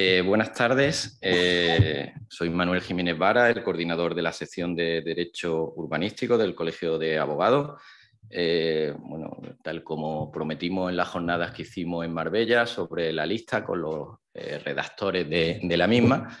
Eh, buenas tardes, eh, soy Manuel Jiménez Vara, el coordinador de la sección de Derecho Urbanístico del Colegio de Abogados. Eh, bueno, tal como prometimos en las jornadas que hicimos en Marbella sobre la lista con los redactores de, de, la misma,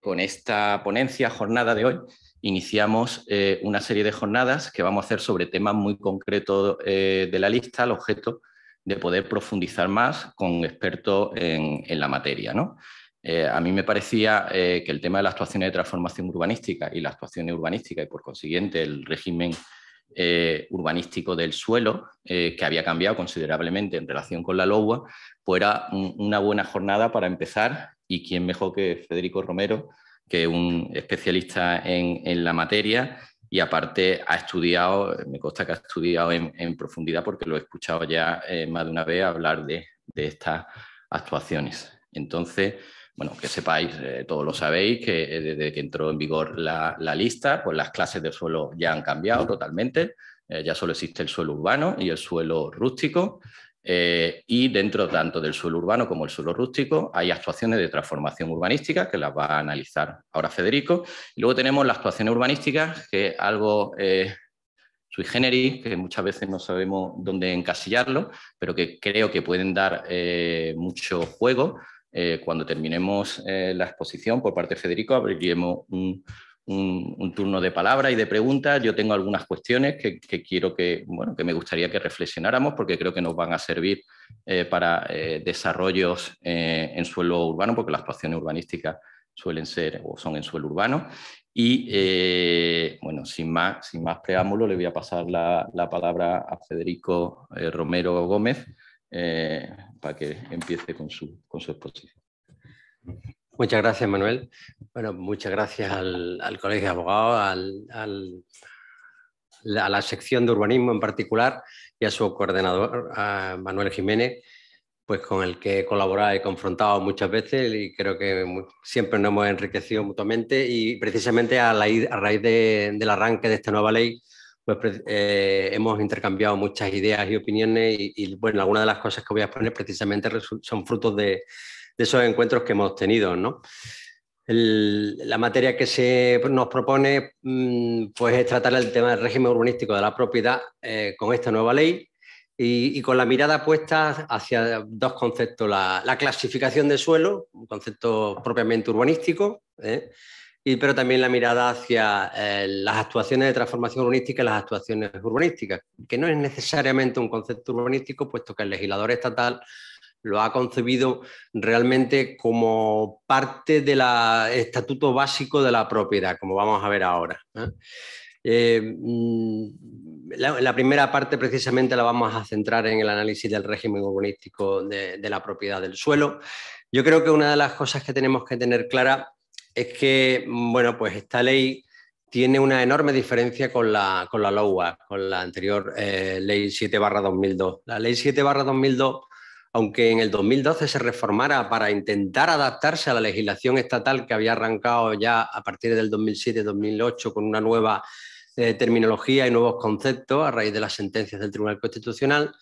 con esta ponencia, jornada de hoy, iniciamos una serie de jornadas que vamos a hacer sobre temas muy concretos de la lista, al objeto de poder profundizar más con expertos en, la materia. ¿no? Eh, a mí me parecía eh, que el tema de las actuaciones de transformación urbanística y las actuaciones urbanísticas y por consiguiente el régimen eh, urbanístico del suelo, que había cambiado considerablemente en relación con la LOWA, fuera pues era una buena jornada para empezar y quién mejor que Federico Romero, que es un especialista en la materia y aparte ha estudiado, me consta que ha estudiado en, profundidad porque lo he escuchado ya eh, más de una vez hablar de, estas actuaciones. Entonces, bueno, que sepáis, eh, todos lo sabéis, que eh, desde que entró en vigor la, la, lista, pues las clases de suelo ya han cambiado totalmente, ya solo existe el suelo urbano y el suelo rústico. Eh, y dentro tanto del suelo urbano como el suelo rústico hay actuaciones de transformación urbanística que las va a analizar ahora Federico. Y luego tenemos las actuaciones urbanísticas, que es algo eh, sui generis, que muchas veces no sabemos dónde encasillarlo, pero que creo que pueden dar eh, mucho juego. cuando terminemos la exposición por parte de Federico abriremos un, un, turno de palabra y de preguntas. Yo tengo algunas cuestiones que, quiero que, bueno, que me gustaría que reflexionáramos porque creo que nos van a servir eh, para eh, desarrollos eh, en suelo urbano, porque las actuaciones urbanísticas suelen ser o son en suelo urbano. Y bueno, sin más, sin más preámbulo, le voy a pasar la, palabra a Federico Romero Gómez para que empiece con su, con su exposición. Muchas gracias, Manuel. Bueno, muchas gracias al, Colegio de Abogados, a la sección de urbanismo en particular y a su coordinador, Manuel Jiménez, pues con el que he colaborado y confrontado muchas veces y creo que siempre nos hemos enriquecido mutuamente y precisamente a, raíz del arranque de esta nueva ley, pues eh, hemos intercambiado muchas ideas y opiniones y, y, bueno, algunas de las cosas que voy a exponer precisamente son frutos de, de esos encuentros que hemos tenido, ¿no? la materia que se nos propone mm, pues, es tratar el tema del régimen urbanístico de la propiedad eh, con esta nueva ley y, con la mirada puesta hacia dos conceptos, la, clasificación de suelo, un concepto propiamente urbanístico, ¿eh? y, pero también la mirada hacia eh, las actuaciones de transformación urbanística y las actuaciones urbanísticas, que no es necesariamente un concepto urbanístico, puesto que el legislador estatal lo ha concebido realmente como parte del estatuto básico de la propiedad, como vamos a ver ahora. ¿eh? Eh, mm, la, primera parte precisamente la vamos a centrar en el análisis del régimen urbanístico de, la propiedad del suelo. Yo creo que una de las cosas que tenemos que tener clara es que, bueno, pues esta ley tiene una enorme diferencia con la, con la con la anterior eh, Ley 7 2002. La Ley 7 2002 aunque en el 2012 se reformara para intentar adaptarse a la legislación estatal que había arrancado ya a partir del 2007-2008 con una nueva eh, terminología y nuevos conceptos a raíz de las sentencias del Tribunal Constitucional,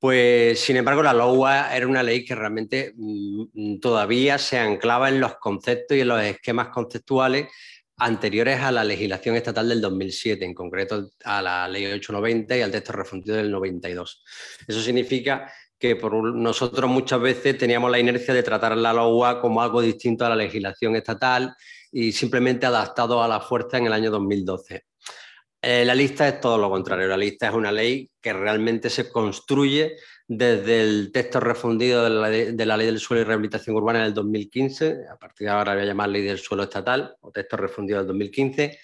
pues sin embargo la LOA era una ley que realmente mm, todavía se anclaba en los conceptos y en los esquemas conceptuales anteriores a la legislación estatal del 2007, en concreto a la ley 890 y al texto refundido del 92. Eso significa que por nosotros muchas veces teníamos la inercia de tratar la LOA como algo distinto a la legislación estatal y simplemente adaptado a la fuerza en el año 2012. Eh, la lista es todo lo contrario, la lista es una ley que realmente se construye desde el texto refundido de la, Ley del Suelo y Rehabilitación Urbana en del 2015, a partir de ahora voy a llamar Ley del Suelo Estatal o texto refundido del 2015.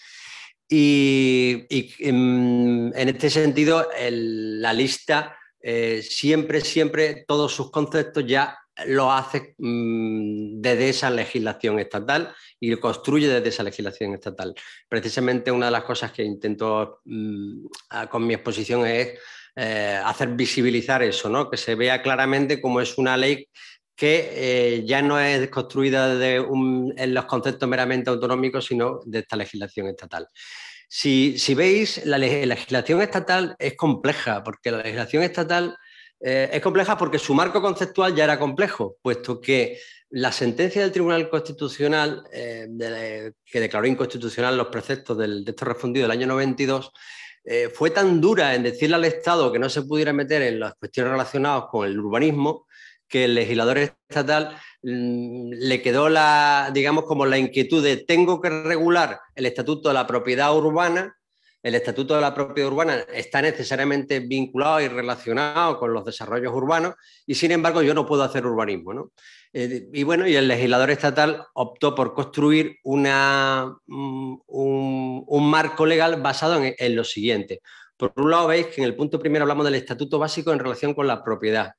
Y, mm, en, este sentido, la lista eh, siempre, siempre todos sus conceptos ya lo hace mm, desde esa legislación estatal y lo construye desde esa legislación estatal. Precisamente una de las cosas que intento mm, con mi exposición es eh, hacer visibilizar eso, que se vea claramente cómo es una ley que eh, ya no es construida en los conceptos meramente autonómicos, sino de esta legislación estatal. Si, veis, la legislación estatal es compleja, porque la legislación estatal eh, es compleja porque su marco conceptual ya era complejo, puesto que la sentencia del Tribunal Constitucional, eh, que declaró inconstitucional los preceptos del texto refundido del año 92, eh, fue tan dura en decirle al Estado que no se pudiera meter en las cuestiones relacionadas con el urbanismo, que el legislador estatal mm, le quedó la, digamos, como la inquietud de tengo que regular el estatuto de la propiedad urbana. El estatuto de la propiedad urbana está necesariamente vinculado y relacionado con los desarrollos urbanos y sin embargo yo no puedo hacer urbanismo. Eh, y bueno, y el legislador estatal optó por construir una, mm, un, marco legal basado en, en lo siguiente. Por un lado veis que en el punto primero hablamos del estatuto básico en relación con la propiedad.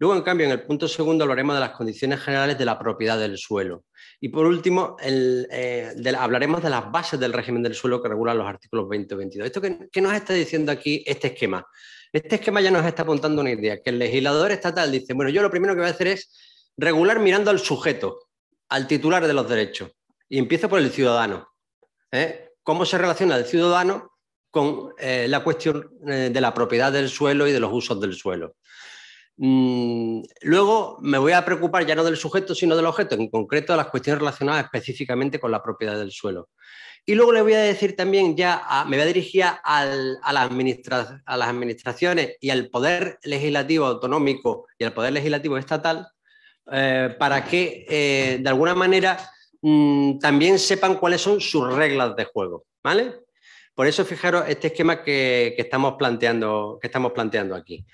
Luego, en cambio, en el punto segundo hablaremos de las condiciones generales de la propiedad del suelo. Y por último, eh, hablaremos de las bases del régimen del suelo que regulan los artículos 20 y 22. ¿Esto qué, nos está diciendo aquí este esquema? Este esquema ya nos está apuntando una idea, que el legislador estatal dice, bueno, yo lo primero que voy a hacer es regular mirando al sujeto, al titular de los derechos. Y empiezo por el ciudadano. ¿eh? ¿Cómo se relaciona el ciudadano con eh, la cuestión de la propiedad del suelo y de los usos del suelo? Mm, luego me voy a preocupar ya no del sujeto, sino del objeto, en concreto las cuestiones relacionadas específicamente con la propiedad del suelo. Y luego le voy a decir también ya, me voy a dirigir a, las administraciones y al poder legislativo autonómico y al poder legislativo estatal eh, para que eh, de alguna manera mm, también sepan cuáles son sus reglas de juego, ¿vale? Por eso fijaros este esquema que estamos, planteando, que estamos planteando aquí.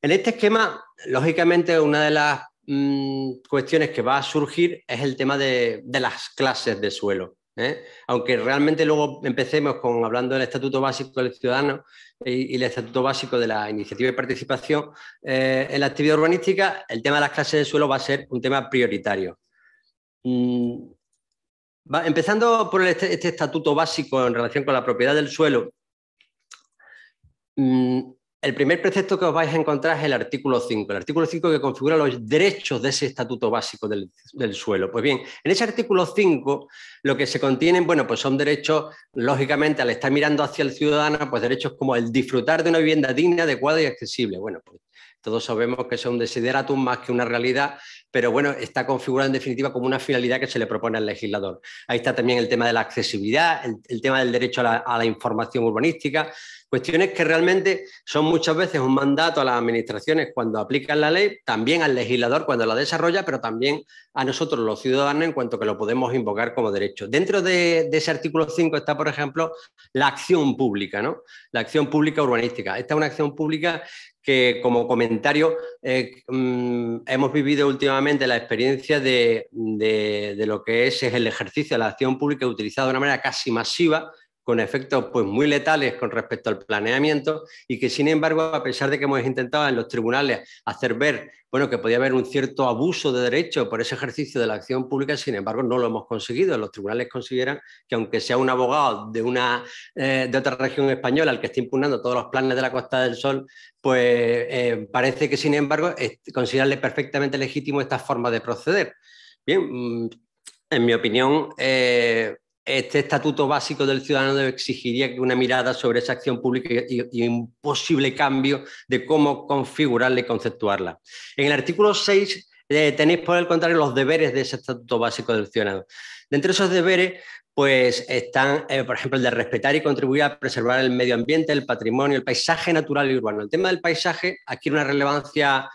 En este esquema, lógicamente, una de las mm, cuestiones que va a surgir es el tema de, las clases de suelo. ¿eh? Aunque realmente luego empecemos con hablando del Estatuto Básico del Ciudadano y, el Estatuto Básico de la Iniciativa de Participación eh, en la actividad urbanística, el tema de las clases de suelo va a ser un tema prioritario. Mm, empezando por este, Estatuto Básico en relación con la propiedad del suelo. Mm, el primer precepto que os vais a encontrar es el artículo 5, el artículo 5 que configura los derechos de ese estatuto básico del, suelo. Pues bien, en ese artículo 5 lo que se contienen, bueno, pues son derechos, lógicamente al estar mirando hacia el ciudadano, pues derechos como el disfrutar de una vivienda digna, adecuada y accesible. Bueno, pues todos sabemos que es un desideratum más que una realidad, pero bueno, está configurado en definitiva como una finalidad que se le propone al legislador. Ahí está también el tema de la accesibilidad, el, tema del derecho a la información urbanística, Cuestiones que realmente son muchas veces un mandato a las administraciones cuando aplican la ley, también al legislador cuando la desarrolla, pero también a nosotros los ciudadanos en cuanto que lo podemos invocar como derecho. Dentro de, ese artículo 5 está, por ejemplo, la acción pública, ¿no? La acción pública urbanística. Esta es una acción pública que como comentario eh, mm, hemos vivido últimamente la experiencia de, lo que es, es el ejercicio de la acción pública utilizado de una manera casi masiva con efectos pues, muy letales con respecto al planeamiento y que sin embargo, a pesar de que hemos intentado en los tribunales hacer ver bueno, que podía haber un cierto abuso de derecho por ese ejercicio de la acción pública, sin embargo no lo hemos conseguido. Los tribunales consideran que aunque sea un abogado de, una, eh, otra región española el que esté impugnando todos los planes de la Costa del Sol, pues eh, parece que sin embargo considerarle perfectamente legítimo esta forma de proceder. Bien, mm, en mi opinión... Eh, este estatuto básico del ciudadano exigiría una mirada sobre esa acción pública y, un posible cambio de cómo configurarla y conceptuarla. En el artículo 6 eh, tenéis, por el contrario, los deberes de ese estatuto básico del ciudadano. Dentro de esos deberes, pues están, eh, por ejemplo, el de respetar y contribuir a preservar el medio ambiente, el patrimonio, el paisaje natural y urbano. El tema del paisaje adquiere una relevancia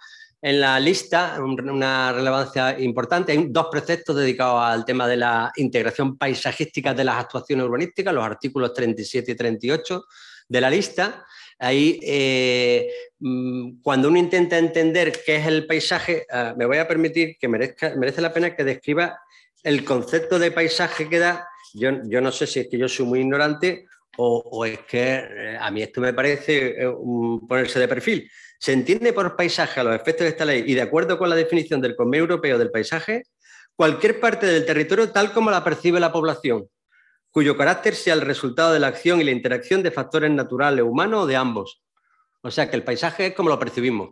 en la lista una relevancia importante. Hay dos preceptos dedicados al tema de la integración paisajística de las actuaciones urbanísticas, los artículos 37 y 38 de la lista. Ahí, eh, mm, cuando uno intenta entender qué es el paisaje, eh, me voy a permitir que merezca, merece la pena que describa el concepto de paisaje que da. Yo, yo no sé si es que yo soy muy ignorante o, es que eh, a mí esto me parece eh, ponerse de perfil. Se entiende por paisaje a los efectos de esta ley y de acuerdo con la definición del Convenio Europeo del Paisaje, cualquier parte del territorio tal como la percibe la población, cuyo carácter sea el resultado de la acción y la interacción de factores naturales, humanos o de ambos. O sea que el paisaje es como lo percibimos.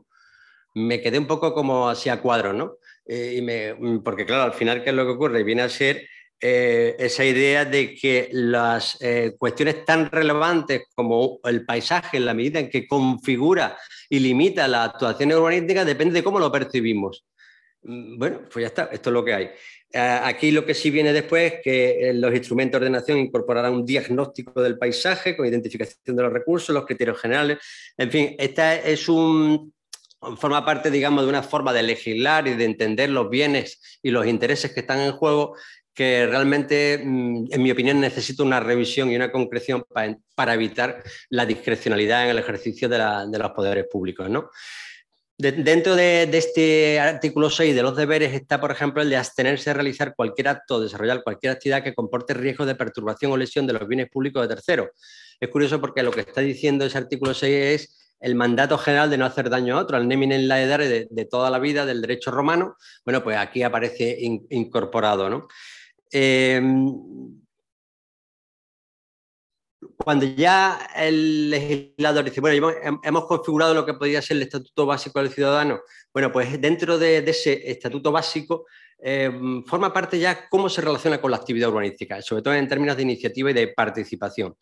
Me quedé un poco como hacia cuadro, ¿no? Eh, y mm, porque claro, al final, ¿qué es lo que ocurre? Viene a ser eh, esa idea de que las eh, cuestiones tan relevantes como el paisaje, en la medida en que configura y limita las actuaciones urbanísticas, depende de cómo lo percibimos. Mm, bueno, pues ya está, esto es lo que hay. Eh, aquí lo que sí viene después es que los instrumentos de ordenación incorporarán un diagnóstico del paisaje con identificación de los recursos, los criterios generales. En fin, esta es forma parte, digamos, de una forma de legislar y de entender los bienes y los intereses que están en juego que realmente, mm, en mi opinión, necesita una revisión y una concreción para, evitar la discrecionalidad en el ejercicio de, los poderes públicos. ¿no? dentro de, este artículo 6 de los deberes está, por ejemplo, el de abstenerse de realizar cualquier acto o desarrollar cualquier actividad que comporte riesgo de perturbación o lesión de los bienes públicos de terceros. Es curioso porque lo que está diciendo ese artículo 6 es el mandato general de no hacer daño a otro, al neminen laedare de, de toda la vida del derecho romano, bueno, pues aquí aparece incorporado, ¿no? Em, cuando ya el legislador dice, bueno, hemos configurado lo que podría ser el Estatuto Básico del Ciudadano, bueno, pues dentro de, ese Estatuto Básico em, forma parte ya cómo se relaciona con la actividad urbanística, sobre todo en términos de iniciativa y de participación.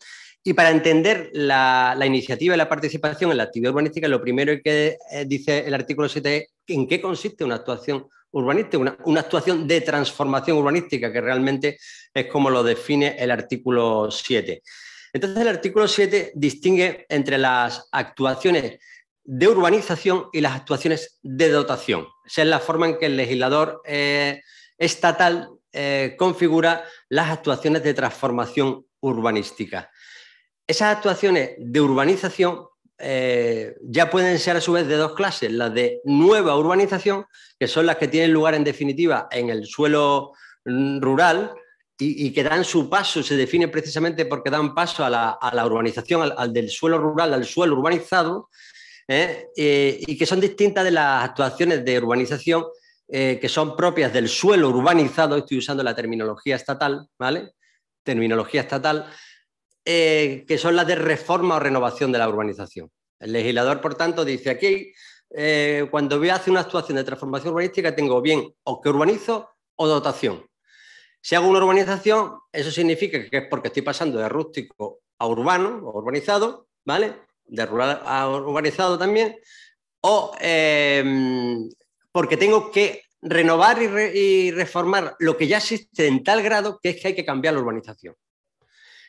Y para entender la, iniciativa y la participación en la actividad urbanística, lo primero que eh, dice el artículo 7 es en qué consiste una actuación urbanística, una, actuación de transformación urbanística, que realmente es como lo define el artículo 7. Entonces, el artículo 7 distingue entre las actuaciones de urbanización y las actuaciones de dotación. Esa es la forma en que el legislador eh, estatal eh, configura las actuaciones de transformación urbanística. Esas actuaciones de urbanización eh, ya pueden ser a su vez de dos clases, las de nueva urbanización, que son las que tienen lugar en definitiva en el suelo mm, rural y, que dan su paso, se define precisamente porque dan paso a la, urbanización, al, del suelo rural, al suelo urbanizado, ¿eh? Eh, y que son distintas de las actuaciones de urbanización que son propias del suelo urbanizado, estoy usando la terminología estatal, ¿vale? Terminología estatal eh, que son las de reforma o renovación de la urbanización. El legislador, por tanto, dice aquí, eh, cuando voy a hacer una actuación de transformación urbanística, tengo bien o que urbanizo o dotación. Si hago una urbanización, eso significa que es porque estoy pasando de rústico a urbano o urbanizado, ¿vale? De rural a urbanizado también, o eh, porque tengo que renovar y reformar lo que ya existe en tal grado que es que hay que cambiar la urbanización.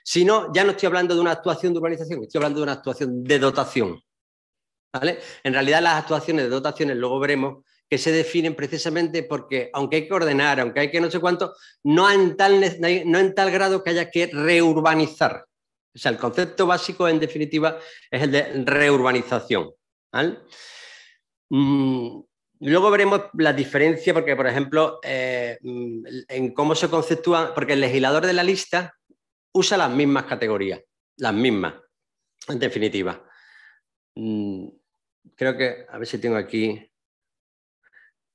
Si no, ya no estoy hablando de una actuación de urbanización, estoy hablando de una actuación de dotación. En realidad las actuaciones de dotaciones, luego veremos, que se definen precisamente porque, aunque hay que ordenar, aunque hay que no sé cuánto, no en tal, no tal grado que haya que reurbanizar. O sea, el concepto básico, en definitiva, es el de reurbanización. Mm, luego veremos la diferencia, porque, por ejemplo, eh, mm, en cómo se conceptúa, porque el legislador de la lista usa las mismas categorías, las mismas, en definitiva. Mm, creo que, a ver si tengo aquí.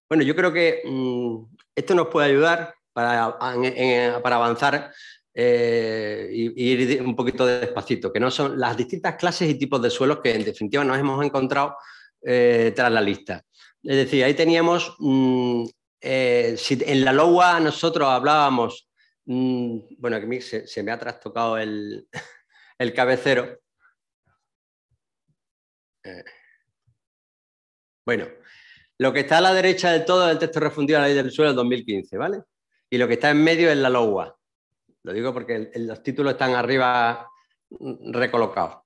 Bueno, yo creo que mm, esto nos puede ayudar para, avanzar eh, y, ir un poquito despacito, que no son las distintas clases y tipos de suelos que en definitiva nos hemos encontrado eh, tras la lista. Es decir, ahí teníamos, mm, eh, si en la lowa nosotros hablábamos Mm, bueno, que se, se, me ha trastocado el, cabecero. Eh. bueno, lo que está a la derecha del todo es el texto refundido a la ley del suelo del 2015, ¿vale? Y lo que está en medio es la lowa. Lo digo porque los títulos están arriba mm, recolocados.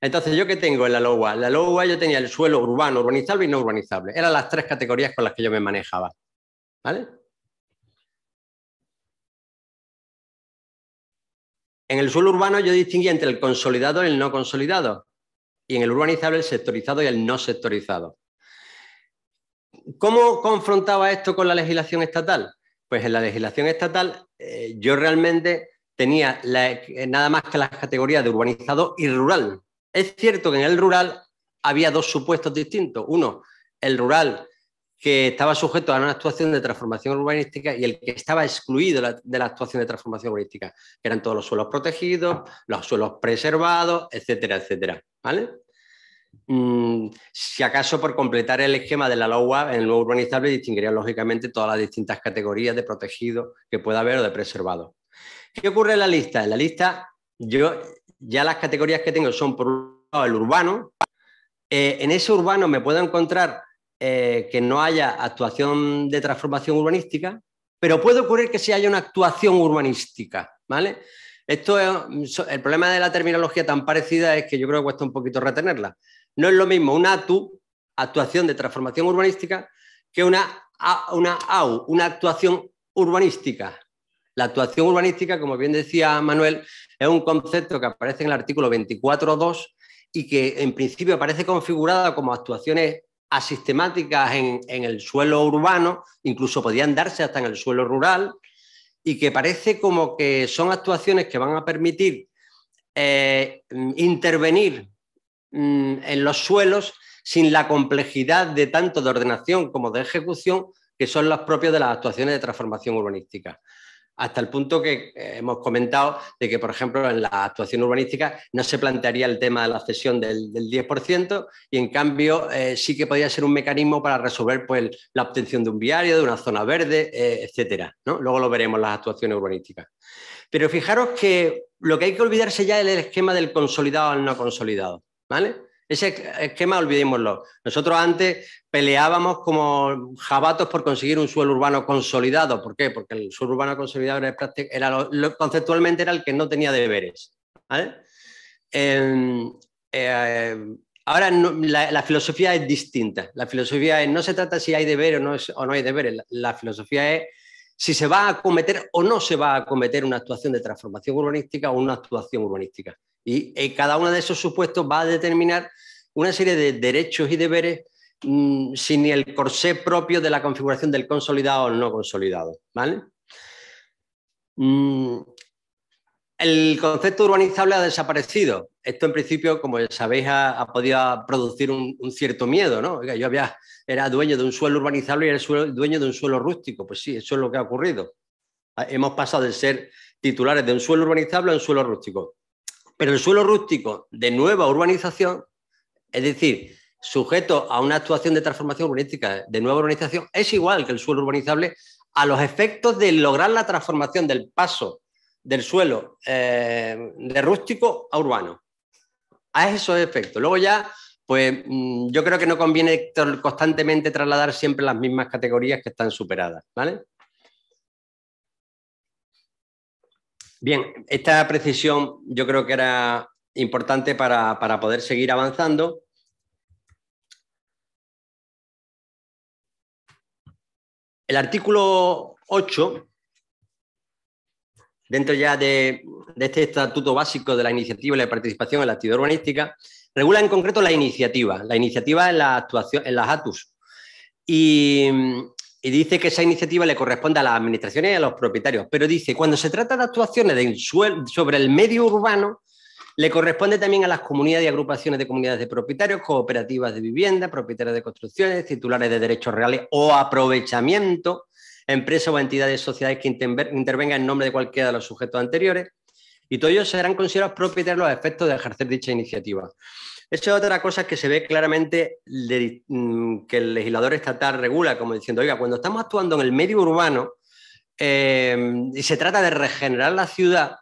Entonces, ¿yo qué tengo en la lowa, la LOA yo tenía el suelo urbano, urbanizable y no urbanizable. Eran las tres categorías con las que yo me manejaba. ¿Vale? En el suelo urbano yo distinguía entre el consolidado y el no consolidado. Y en el urbanizable, el sectorizado y el no sectorizado. ¿Cómo confrontaba esto con la legislación estatal? Pues en la legislación estatal eh, yo realmente tenía nada más que las categorías de urbanizado y rural. Es cierto que en el rural había dos supuestos distintos. Uno, el rural que estaba sujeto a una actuación de transformación urbanística y el que estaba excluido de la actuación de transformación urbanística, que eran todos los suelos protegidos, los suelos preservados, etcétera, etcétera. ¿Vale? Mm, si acaso por completar el esquema de la LOA, en lo urbanizable distinguiría lógicamente todas las distintas categorías de protegido que pueda haber o de preservado. ¿Qué ocurre en la lista? En la lista, yo ya las categorías que tengo son por un lado el urbano. Eh, en ese urbano me puedo encontrar eh, que no haya actuación de transformación urbanística, pero puede ocurrir que sí haya una actuación urbanística, ¿vale? Esto el problema de la terminología tan parecida es que yo creo que cuesta un poquito retenerla. No es lo mismo una ATU, actuación de transformación urbanística, que una, una AU, una actuación urbanística. La actuación urbanística, como bien decía Manuel, es un concepto que aparece en el artículo 24.2 y que en principio aparece configurada como actuaciones asistemáticas en, el suelo urbano, incluso podían darse hasta en el suelo rural, y que parece como que son actuaciones que van a permitir eh, intervenir mm, en los suelos sin la complejidad de tanto de ordenación como de ejecución que son las propias de las actuaciones de transformación urbanística hasta el punto que eh, hemos comentado de que, por ejemplo, en la actuación urbanística no se plantearía el tema de la cesión del, 10% y, en cambio, eh, sí que podría ser un mecanismo para resolver pues, la obtención de un viario, de una zona verde, etc. Eh, etcétera. ¿no? Luego lo veremos las actuaciones urbanísticas. Pero fijaros que lo que hay que olvidarse ya es el esquema del consolidado al no consolidado. ¿vale? Ese esquema, olvidémoslo. Nosotros antes peleábamos como jabatos por conseguir un suelo urbano consolidado. ¿Por qué? Porque el suelo urbano consolidado conceptualmente era el que no tenía deberes. Em, eh, ahora la, filosofía es distinta. La filosofía es, no se trata si hay deberes o no, hay deberes. la filosofía es si se va a cometer o no se va a cometer una actuación de transformación urbanística o una actuación urbanística. Y eh, cada uno de esos supuestos va a determinar una serie de derechos y deberes mm, sin el corsé propio de la configuración del consolidado o no consolidado. Mm, el concepto urbanizable ha desaparecido esto en principio, como sabéis, ha, podido producir un, cierto miedo, ¿no? yo había, era dueño de un suelo urbanizable y era dueño de un suelo rústico. Pues sí, eso es lo que ha ocurrido. Hemos pasado de ser titulares de un suelo urbanizable a un suelo rústico. Pero el suelo rústico de nueva urbanización, es decir, sujeto a una actuación de transformación urbanística de nueva urbanización, es igual que el suelo urbanizable a los efectos de lograr la transformación del paso del suelo eh, de rústico a urbano a esos efectos. Luego ya, pues mm, yo creo que no conviene constantemente trasladar siempre las mismas categorías que están superadas, ¿vale? Bien, esta precisión yo creo que era importante para, para poder seguir avanzando. El artículo 8 dentro ya de, este estatuto básico de la iniciativa y la participación en la actividad urbanística, regula en concreto la iniciativa, la iniciativa en, la actuación, en las ATUS. Y, dice que esa iniciativa le corresponde a las administraciones y a los propietarios, pero dice, cuando se trata de actuaciones de sobre el medio urbano, le corresponde también a las comunidades y agrupaciones de comunidades de propietarios, cooperativas de vivienda, propietarios de construcciones, titulares de derechos reales o aprovechamiento, empresas o entidades sociedades que intervengan en nombre de cualquiera de los sujetos anteriores, y todos ellos serán considerados propietarios de los efectos de ejercer dicha iniciativa. Esa es otra cosa que se ve claramente mm, que el legislador estatal regula, como diciendo, oiga, cuando estamos actuando en el medio urbano eh, y se trata de regenerar la ciudad,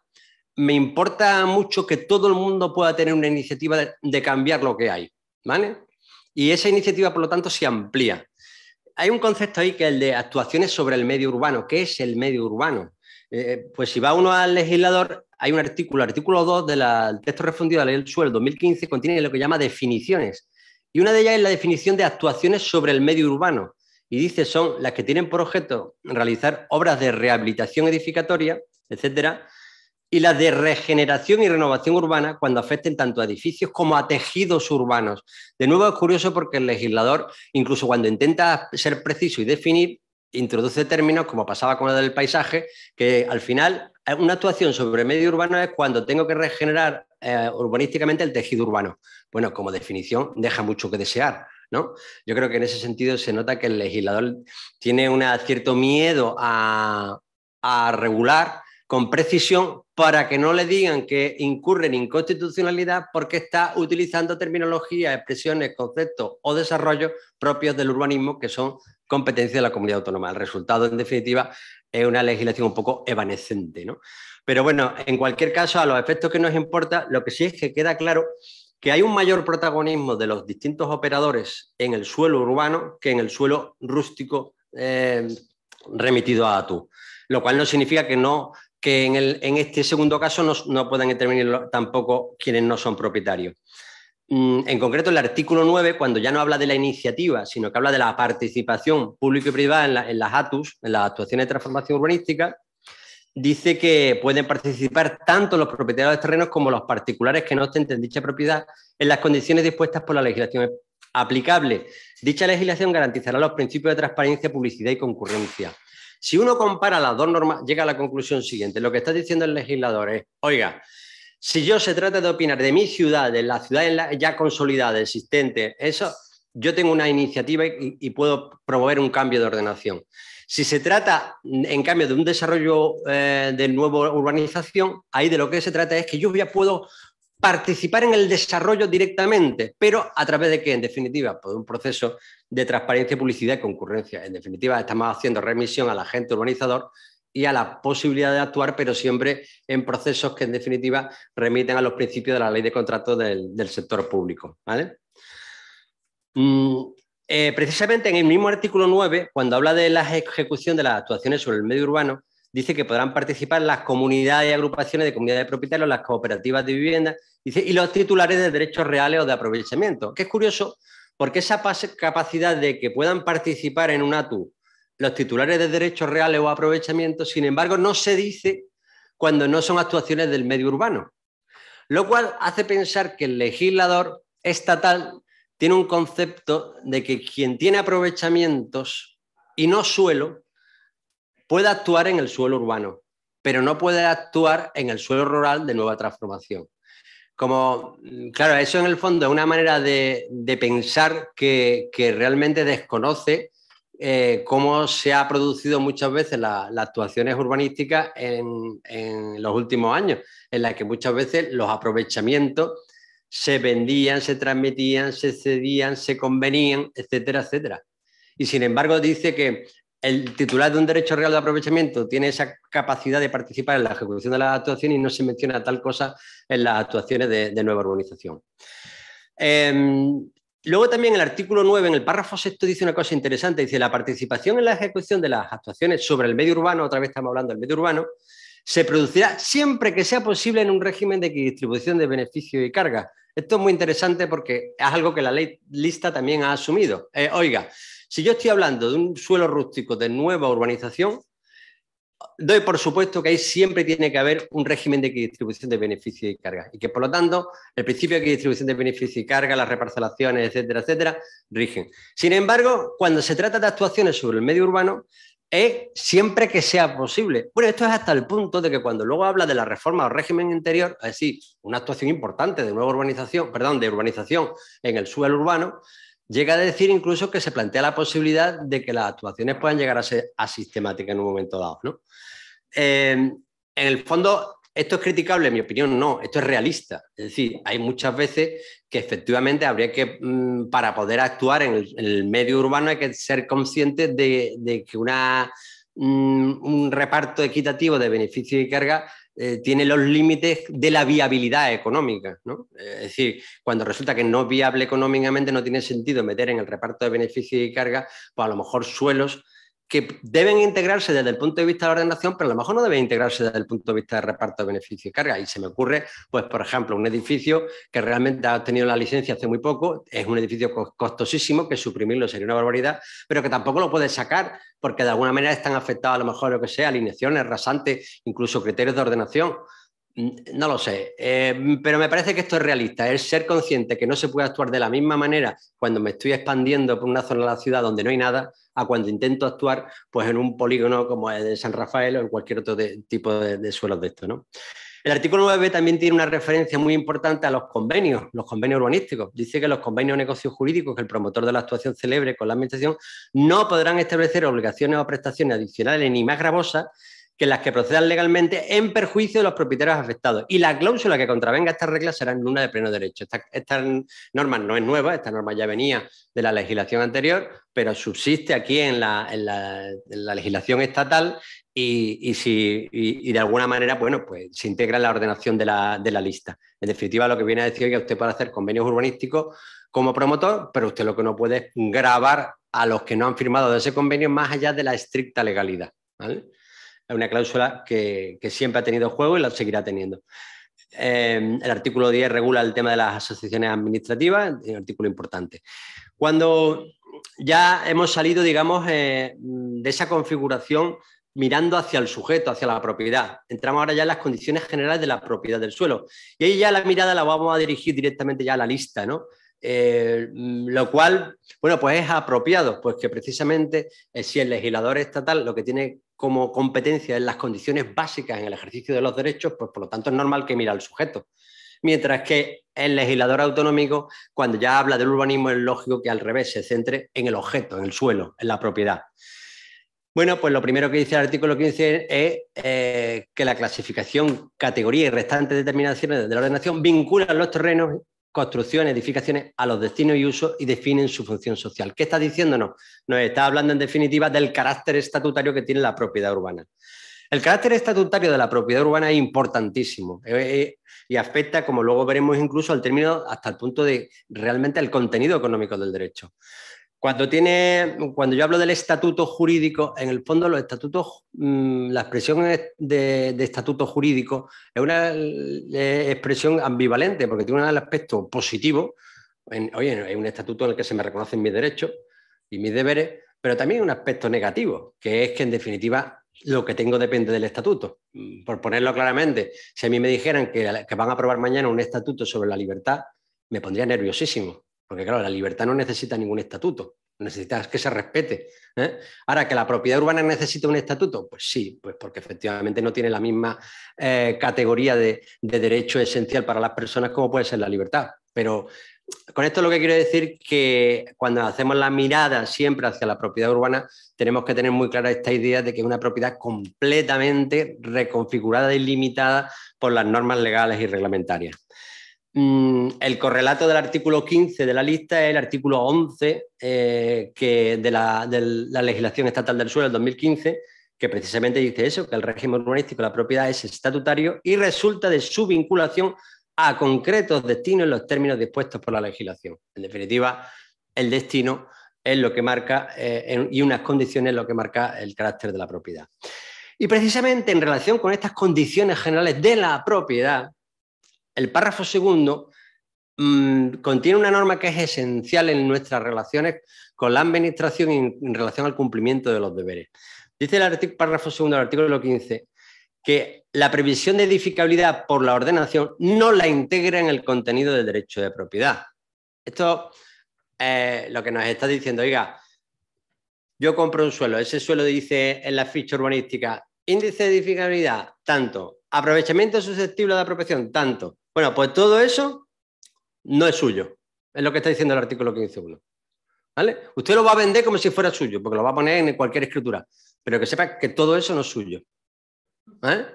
me importa mucho que todo el mundo pueda tener una iniciativa de, de cambiar lo que hay, ¿vale? Y esa iniciativa, por lo tanto, se amplía hay un concepto ahí que es el de actuaciones sobre el medio urbano. ¿Qué es el medio urbano? Eh, pues si va uno al legislador, hay un artículo, artículo 2 del texto refundido de la ley del suelo 2015, contiene lo que llama definiciones. Y una de ellas es la definición de actuaciones sobre el medio urbano. Y dice, son las que tienen por objeto realizar obras de rehabilitación edificatoria, etcétera, y la de regeneración y renovación urbana cuando afecten tanto a edificios como a tejidos urbanos. De nuevo es curioso porque el legislador, incluso cuando intenta ser preciso y definir, introduce términos, como pasaba con el del paisaje, que al final eh, una actuación sobre medio urbano es cuando tengo que regenerar eh, urbanísticamente el tejido urbano. Bueno, como definición deja mucho que desear. ¿No? Yo creo que en ese sentido se nota que el legislador tiene un cierto miedo a, a regular con precisión para que no le digan que incurre en inconstitucionalidad porque está utilizando terminología, expresiones, conceptos o desarrollos propios del urbanismo que son competencia de la comunidad autónoma. El resultado, en definitiva, es una legislación un poco evanescente. Pero bueno, en cualquier caso, a los efectos que nos importa, lo que sí es que queda claro que hay un mayor protagonismo de los distintos operadores en el suelo urbano que en el suelo rústico eh, remitido a ATU, lo cual no significa que no que en, el, este segundo caso no, no puedan intervenir tampoco quienes no son propietarios. Mm, en concreto, el artículo 9, cuando ya no habla de la iniciativa, sino que habla de la participación pública y privada en, las ATUS, en las actuaciones de transformación urbanística, dice que pueden participar tanto los propietarios de terrenos como los particulares que no ostenten dicha propiedad en las condiciones dispuestas por la legislación aplicable. Dicha legislación garantizará los principios de transparencia, publicidad y concurrencia. Si uno compara las dos normas, llega a la conclusión siguiente. Lo que está diciendo el legislador es, oiga, si yo se trata de opinar de mi ciudad, de la ciudad ya consolidada, existente, eso, yo tengo una iniciativa y, puedo promover un cambio de ordenación. Si se trata, en cambio, de un desarrollo eh, de nueva urbanización, ahí de lo que se trata es que yo ya puedo participar en el desarrollo directamente, pero a través de qué, en definitiva, por un proceso de transparencia, publicidad y concurrencia. En definitiva, estamos haciendo remisión al agente urbanizador y a la posibilidad de actuar, pero siempre en procesos que en definitiva remiten a los principios de la ley de contratos del, sector público. ¿vale? Mm, eh, precisamente en el mismo artículo 9, cuando habla de la ejecución de las actuaciones sobre el medio urbano, dice que podrán participar las comunidades y agrupaciones de comunidades de propietarios, las cooperativas de vivienda, y los titulares de derechos reales o de aprovechamiento. Que es curioso porque esa capacidad de que puedan participar en un ATU los titulares de derechos reales o aprovechamientos, sin embargo, no se dice cuando no son actuaciones del medio urbano. Lo cual hace pensar que el legislador estatal tiene un concepto de que quien tiene aprovechamientos y no suelo puede actuar en el suelo urbano, pero no puede actuar en el suelo rural de nueva transformación como, claro, eso en el fondo es una manera de, pensar que, realmente desconoce eh, cómo se ha producido muchas veces las actuaciones urbanísticas en, en, los últimos años, en las que muchas veces los aprovechamientos se vendían, se transmitían, se cedían, se convenían, etcétera, etcétera. Y sin embargo dice que el titular de un derecho real de aprovechamiento tiene esa capacidad de participar en la ejecución de las actuaciones y no se menciona tal cosa en las actuaciones de, nueva urbanización. Em, luego también el artículo 9, en el párrafo sexto, dice una cosa interesante, dice la participación en la ejecución de las actuaciones sobre el medio urbano, otra vez estamos hablando del medio urbano, se producirá siempre que sea posible en un régimen de distribución de beneficios y carga. Esto es muy interesante porque es algo que la ley lista también ha asumido. Eh, oiga, si yo estoy hablando de un suelo rústico de nueva urbanización, doy por supuesto que ahí siempre tiene que haber un régimen de distribución de beneficios y carga y que por lo tanto el principio de distribución de beneficios y carga, las reparcelaciones, etcétera, etcétera, rigen. Sin embargo, cuando se trata de actuaciones sobre el medio urbano, es siempre que sea posible. Bueno, esto es hasta el punto de que cuando luego habla de la reforma o régimen interior, es decir, una actuación importante de nueva urbanización, perdón, de urbanización en el suelo urbano, Llega a decir incluso que se plantea la posibilidad de que las actuaciones puedan llegar a ser asistemáticas en un momento dado. Eh, en el fondo, esto es criticable, en mi opinión, no, esto es realista. Es decir, hay muchas veces que efectivamente habría que, mm, para poder actuar en el, medio urbano, hay que ser conscientes de, que una, mm, un reparto equitativo de beneficios y carga eh, tiene los límites de la viabilidad económica. es decir, cuando resulta que no es viable económicamente, no tiene sentido meter en el reparto de beneficios y carga, pues a lo mejor suelos que deben integrarse desde el punto de vista de ordenación, pero a lo mejor no deben integrarse desde el punto de vista de reparto de beneficio y carga. Y se me ocurre, pues, por ejemplo, un edificio que realmente ha obtenido la licencia hace muy poco, es un edificio costosísimo, que suprimirlo sería una barbaridad, pero que tampoco lo puede sacar, porque de alguna manera están afectados a lo mejor lo que sea, alineaciones, rasantes, incluso criterios de ordenación. Mm, no lo sé, eh, pero me parece que esto es realista, es ser consciente que no se puede actuar de la misma manera cuando me estoy expandiendo por una zona de la ciudad donde no hay nada a cuando intento actuar pues, en un polígono como el de San Rafael o en cualquier otro tipo de, suelos de esto. El artículo 9 también tiene una referencia muy importante a los convenios, los convenios urbanísticos. Dice que los convenios de negocios jurídicos que el promotor de la actuación celebre con la Administración no podrán establecer obligaciones o prestaciones adicionales ni más gravosas que las que procedan legalmente en perjuicio de los propietarios afectados. Y la cláusula que contravenga estas reglas será nula de pleno derecho. Esta, norma no es nueva, esta norma ya venía de la legislación anterior, pero subsiste aquí en la, legislación estatal y, si, de alguna manera, bueno, pues se integra en la ordenación de la, lista. En definitiva, lo que viene a decir es que usted puede hacer convenios urbanísticos como promotor, pero usted lo que no puede es grabar a los que no han firmado de ese convenio más allá de la estricta legalidad. ¿vale? Es una cláusula que, siempre ha tenido juego y la seguirá teniendo. Em, el artículo 10 regula el tema de las asociaciones administrativas, un artículo importante. Cuando ya hemos salido, digamos, eh, de esa configuración mirando hacia el sujeto, hacia la propiedad. Entramos ahora ya en las condiciones generales de la propiedad del suelo. Y ahí ya la mirada la vamos a dirigir directamente ya a la lista, ¿no? Eh, mm, lo cual, bueno, pues es apropiado, pues que precisamente eh, si el legislador estatal lo que tiene como competencia es las condiciones básicas en el ejercicio de los derechos, pues por lo tanto es normal que mira al sujeto. Mientras que el legislador autonómico, cuando ya habla del urbanismo, es lógico que al revés se centre en el objeto, en el suelo, en la propiedad. Bueno, pues lo primero que dice el artículo 15 es eh, que la clasificación, categoría y restantes determinaciones de la ordenación vinculan los terrenos construcciones, edificaciones a los destinos y usos y definen su función social. ¿Qué está diciéndonos? Nos está hablando en definitiva del carácter estatutario que tiene la propiedad urbana. El carácter estatutario de la propiedad urbana es importantísimo eh, eh, y afecta, como luego veremos incluso, al término hasta el punto de realmente el contenido económico del derecho. Cuando, tiene, cuando yo hablo del estatuto jurídico, en el fondo los estatutos, mm, la expresión de, estatuto jurídico es una eh, expresión ambivalente porque tiene un aspecto positivo. oye, es un estatuto en el que se me reconocen mis derechos y mis deberes, pero también un aspecto negativo, que es que en definitiva lo que tengo depende del estatuto. Mm, por ponerlo claramente, si a mí me dijeran que, que van a aprobar mañana un estatuto sobre la libertad, me pondría nerviosísimo, porque claro, la libertad no necesita ningún estatuto, necesitas que se respete. ¿eh? Ahora, que la propiedad urbana necesita un estatuto, pues sí, pues porque efectivamente no tiene la misma eh, categoría de, derecho esencial para las personas como puede ser la libertad. Pero con esto lo que quiero decir que cuando hacemos la mirada siempre hacia la propiedad urbana, tenemos que tener muy clara esta idea de que es una propiedad completamente reconfigurada y limitada por las normas legales y reglamentarias. Mm, el correlato del artículo 15 de la lista es el artículo 11 eh, de, la, legislación estatal del suelo del 2015, que precisamente dice eso, que el régimen urbanístico de la propiedad es estatutario y resulta de su vinculación a concretos destinos en los términos dispuestos por la legislación. En definitiva, el destino es lo que marca eh, y unas condiciones lo que marca el carácter de la propiedad. Y precisamente en relación con estas condiciones generales de la propiedad, el párrafo segundo mm, contiene una norma que es esencial en nuestras relaciones con la administración en, relación al cumplimiento de los deberes. Dice el artículo, párrafo segundo del artículo 15 que la previsión de edificabilidad por la ordenación no la integra en el contenido del derecho de propiedad. Esto es lo que nos está diciendo, oiga, yo compro un suelo, ese suelo dice en la ficha urbanística, índice de edificabilidad, tanto, aprovechamiento susceptible de apropiación, tanto, bueno, pues todo eso no es suyo. Es lo que está diciendo el artículo 15.1. ¿Vale? Usted lo va a vender como si fuera suyo, porque lo va a poner en cualquier escritura, pero que sepa que todo eso no es suyo. ¿Vale? ¿eh?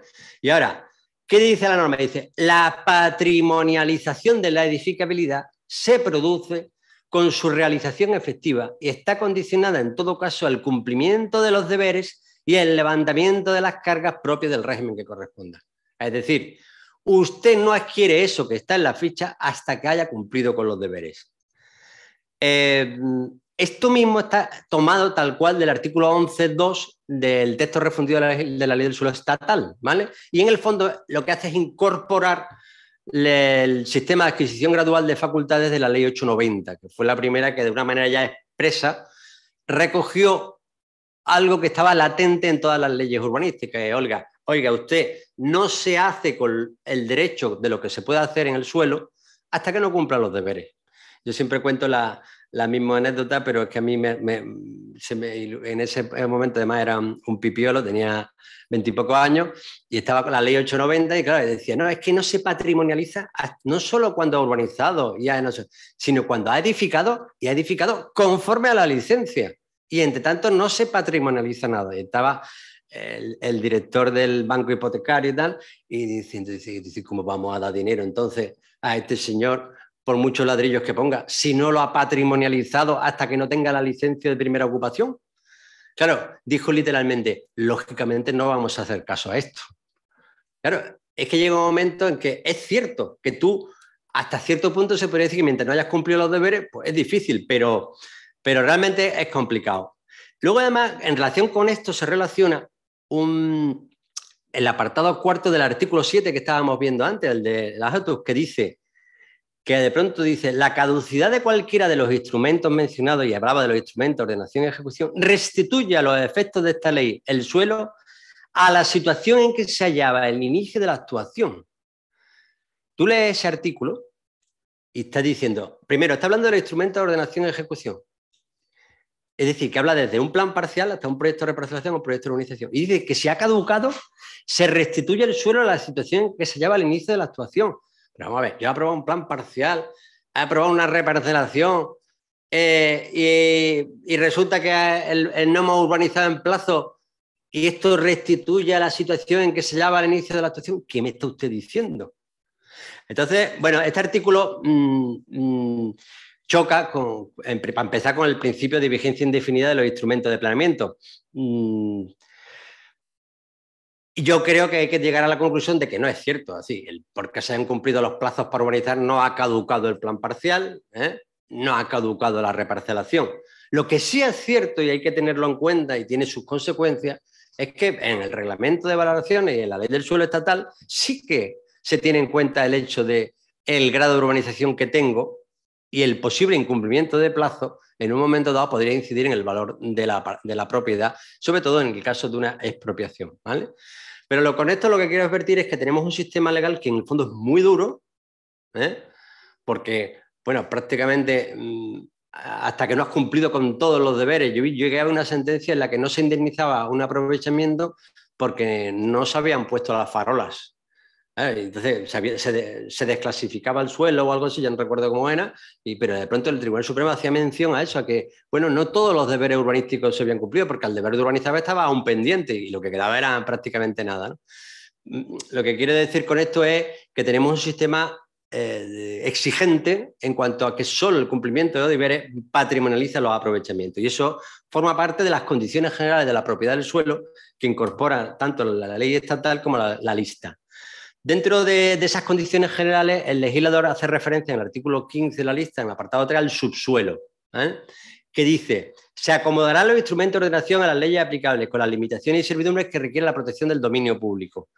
Y ahora, ¿qué dice la norma? Dice, la patrimonialización de la edificabilidad se produce con su realización efectiva y está condicionada en todo caso al cumplimiento de los deberes y el levantamiento de las cargas propias del régimen que corresponda. Es decir, Usted no adquiere eso que está en la ficha hasta que haya cumplido con los deberes. Eh, esto mismo está tomado tal cual del artículo 11.2 del texto refundido de la, ley, de la, ley del suelo estatal, ¿vale? Y en el fondo lo que hace es incorporar el sistema de adquisición gradual de facultades de la ley 890, que fue la primera que de una manera ya expresa recogió algo que estaba latente en todas las leyes urbanísticas, Olga, oiga, usted no se hace con el derecho de lo que se puede hacer en el suelo hasta que no cumpla los deberes. Yo siempre cuento la, misma anécdota, pero es que a mí en ese momento además era un pipiolo, tenía veintipocos años y estaba con la ley 890 y claro, decía, no, es que no se patrimonializa no solo cuando ha urbanizado, sino cuando ha edificado y ha edificado conforme a la licencia. Y entre tanto no se patrimonializa nada. Y estaba el, director del banco hipotecario y tal, y diciendo ¿cómo vamos a dar dinero entonces a este señor por muchos ladrillos que ponga, si no lo ha patrimonializado hasta que no tenga la licencia de primera ocupación? Claro, dijo literalmente, lógicamente no vamos a hacer caso a esto. Claro, es que llega un momento en que es cierto que tú, hasta cierto punto se puede decir que mientras no hayas cumplido los deberes, pues es difícil, pero, pero realmente es complicado. Luego, además, en relación con esto se relaciona el apartado cuarto del artículo 7 que estábamos viendo antes, el de las autos, que dice que de pronto dice, la caducidad de cualquiera de los instrumentos mencionados, y hablaba de los instrumentos, ordenación y ejecución, restituye a los efectos de esta ley el suelo a la situación en que se hallaba el inicio de la actuación. Tú lees ese artículo y está diciendo, primero, está hablando de los instrumentos de ordenación y ejecución. Es decir, que habla desde un plan parcial hasta un proyecto de reparcelación o un proyecto de urbanización. Y dice que si ha caducado, se restituye el suelo a la situación que se lleva al inicio de la actuación. Pero vamos a ver, yo he aprobado un plan parcial, he aprobado una reparcelación eh, y, resulta que el, no hemos urbanizado en plazo y esto restituye a la situación en que se lleva al inicio de la actuación. ¿Qué me está usted diciendo? Entonces, bueno, este artículo mm, mm, choca con, para empezar con el principio de vigencia indefinida de los instrumentos de planeamiento. Mm. Yo creo que hay que llegar a la conclusión de que no es cierto así, porque se han cumplido los plazos para urbanizar, no ha caducado el plan parcial, ¿eh? no ha caducado la reparcelación. Lo que sí es cierto y hay que tenerlo en cuenta y tiene sus consecuencias es que en el reglamento de valoraciones y en la ley del suelo estatal sí que se tiene en cuenta el hecho de el grado de urbanización que tengo y el posible incumplimiento de plazo en un momento dado podría incidir en el valor de la, propiedad, sobre todo en el caso de una expropiación. Pero lo, con esto lo que quiero advertir es que tenemos un sistema legal que en el fondo es muy duro, ¿eh? porque, bueno, prácticamente mm, hasta que no has cumplido con todos los deberes, yo llegué a una sentencia en la que no se indemnizaba un aprovechamiento porque no se habían puesto las farolas Ah, entonces se, desclasificaba el suelo o algo así, ya no recuerdo cómo era, y, pero de pronto el Tribunal Supremo hacía mención a eso, a que, bueno, no todos los deberes urbanísticos se habían cumplido, porque el deber de urbanizar estaba aún pendiente y lo que quedaba era prácticamente nada. Mm, lo que quiero decir con esto es que tenemos un sistema eh, exigente en cuanto a que solo el cumplimiento de los deberes patrimonializa los aprovechamientos. Y eso forma parte de las condiciones generales de la propiedad del suelo que incorpora tanto la, ley estatal como la lista. Dentro de, esas condiciones generales, el legislador hace referencia en el artículo 15 de la lista, en el apartado 3, al subsuelo, ¿eh? que dice, se acomodarán los instrumentos de ordenación a las leyes aplicables con las limitaciones y servidumbres que requiere la protección del dominio público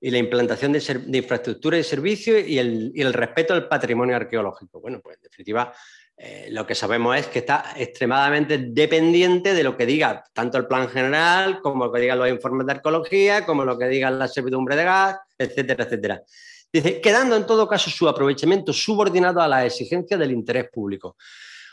y la implantación de, de infraestructura y servicios y el, respeto al patrimonio arqueológico. Bueno, pues en definitiva, eh, lo que sabemos es que está extremadamente dependiente de lo que diga tanto el plan general, como lo que digan los informes de arqueología, como lo que digan la servidumbre de gas, etcétera, etcétera. Dice, quedando en todo caso su aprovechamiento subordinado a la exigencia del interés público.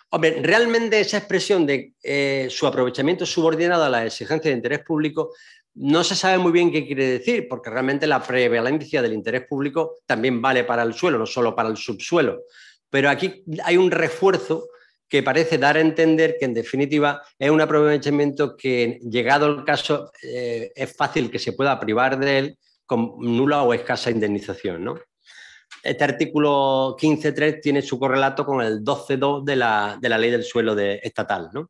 Hombre, realmente esa expresión de eh, su aprovechamiento subordinado a la exigencia del interés público no se sabe muy bien qué quiere decir, porque realmente la prevalencia del interés público también vale para el suelo, no solo para el subsuelo. Pero aquí hay un refuerzo que parece dar a entender que en definitiva es un aprovechamiento que llegado el caso eh, es fácil que se pueda privar de él con nula o escasa indemnización. ¿no? Este artículo 15.3 tiene su correlato con el 12.2 de la, ley del suelo estatal. ¿no?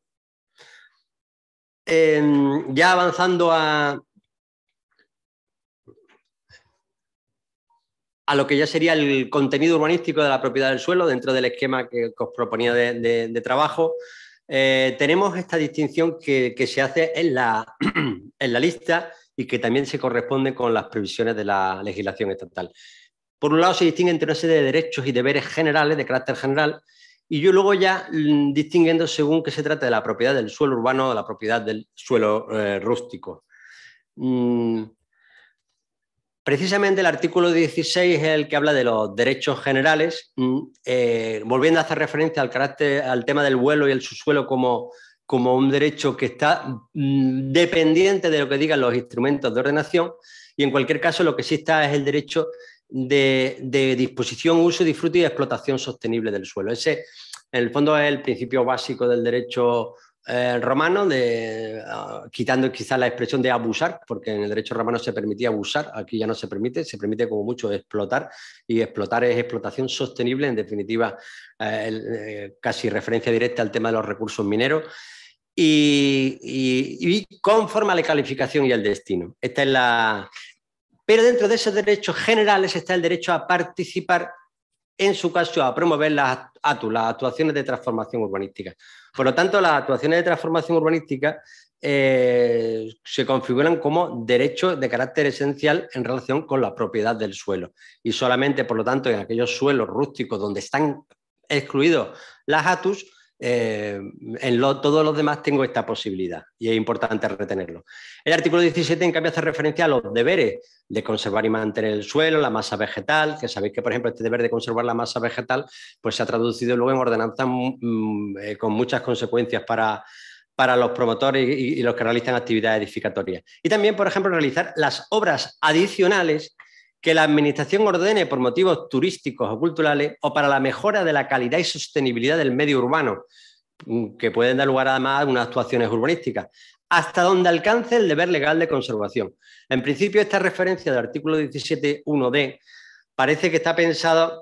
ya avanzando a, a lo que ya sería el contenido urbanístico de la propiedad del suelo dentro del esquema que, os proponía de, trabajo, eh, tenemos esta distinción que, se hace en la, en la lista y que también se corresponde con las previsiones de la legislación estatal. Por un lado, se distingue entre una serie de derechos y deberes generales, de carácter general, y yo luego ya mm, distinguiendo según que se trata de la propiedad del suelo urbano o de la propiedad del suelo eh, rústico. Mm, precisamente el artículo 16 es el que habla de los derechos generales, mm, eh, volviendo a hacer referencia al, carácter, al tema del vuelo y el subsuelo como como un derecho que está mm, dependiente de lo que digan los instrumentos de ordenación y en cualquier caso lo que sí está es el derecho de, disposición, uso, disfrute y explotación sostenible del suelo. Ese, en el fondo, es el principio básico del derecho eh, romano, ah, quitando quizás la expresión de abusar, porque en el derecho romano se permitía abusar, aquí ya no se permite, se permite como mucho explotar, y explotar es explotación sostenible, en definitiva, eh, eh, casi referencia directa al tema de los recursos mineros y, y, conforme a la calificación y al destino. Esta es la... Pero dentro de esos derechos generales está el derecho a participar, en su caso, a promover las, ATU, las actuaciones de transformación urbanística. Por lo tanto, las actuaciones de transformación urbanística eh, se configuran como derechos de carácter esencial en relación con la propiedad del suelo. Y solamente, por lo tanto, en aquellos suelos rústicos donde están excluidos las ATUs, eh, en todos los demás tengo esta posibilidad y es importante retenerlo. El artículo 17, en cambio, hace referencia a los deberes de conservar y mantener el suelo, la masa vegetal, que sabéis que, por ejemplo, este deber de conservar la masa vegetal pues, se ha traducido luego en ordenanza mm, mm, eh, con muchas consecuencias para, los promotores y los que realizan actividades edificatorias. Y también, por ejemplo, realizar las obras adicionales que la Administración ordene por motivos turísticos o culturales o para la mejora de la calidad y sostenibilidad del medio urbano, mm, que pueden dar lugar además a unas actuaciones urbanísticas, hasta donde alcance el deber legal de conservación. En principio, esta referencia del artículo 17.1d parece que está pensada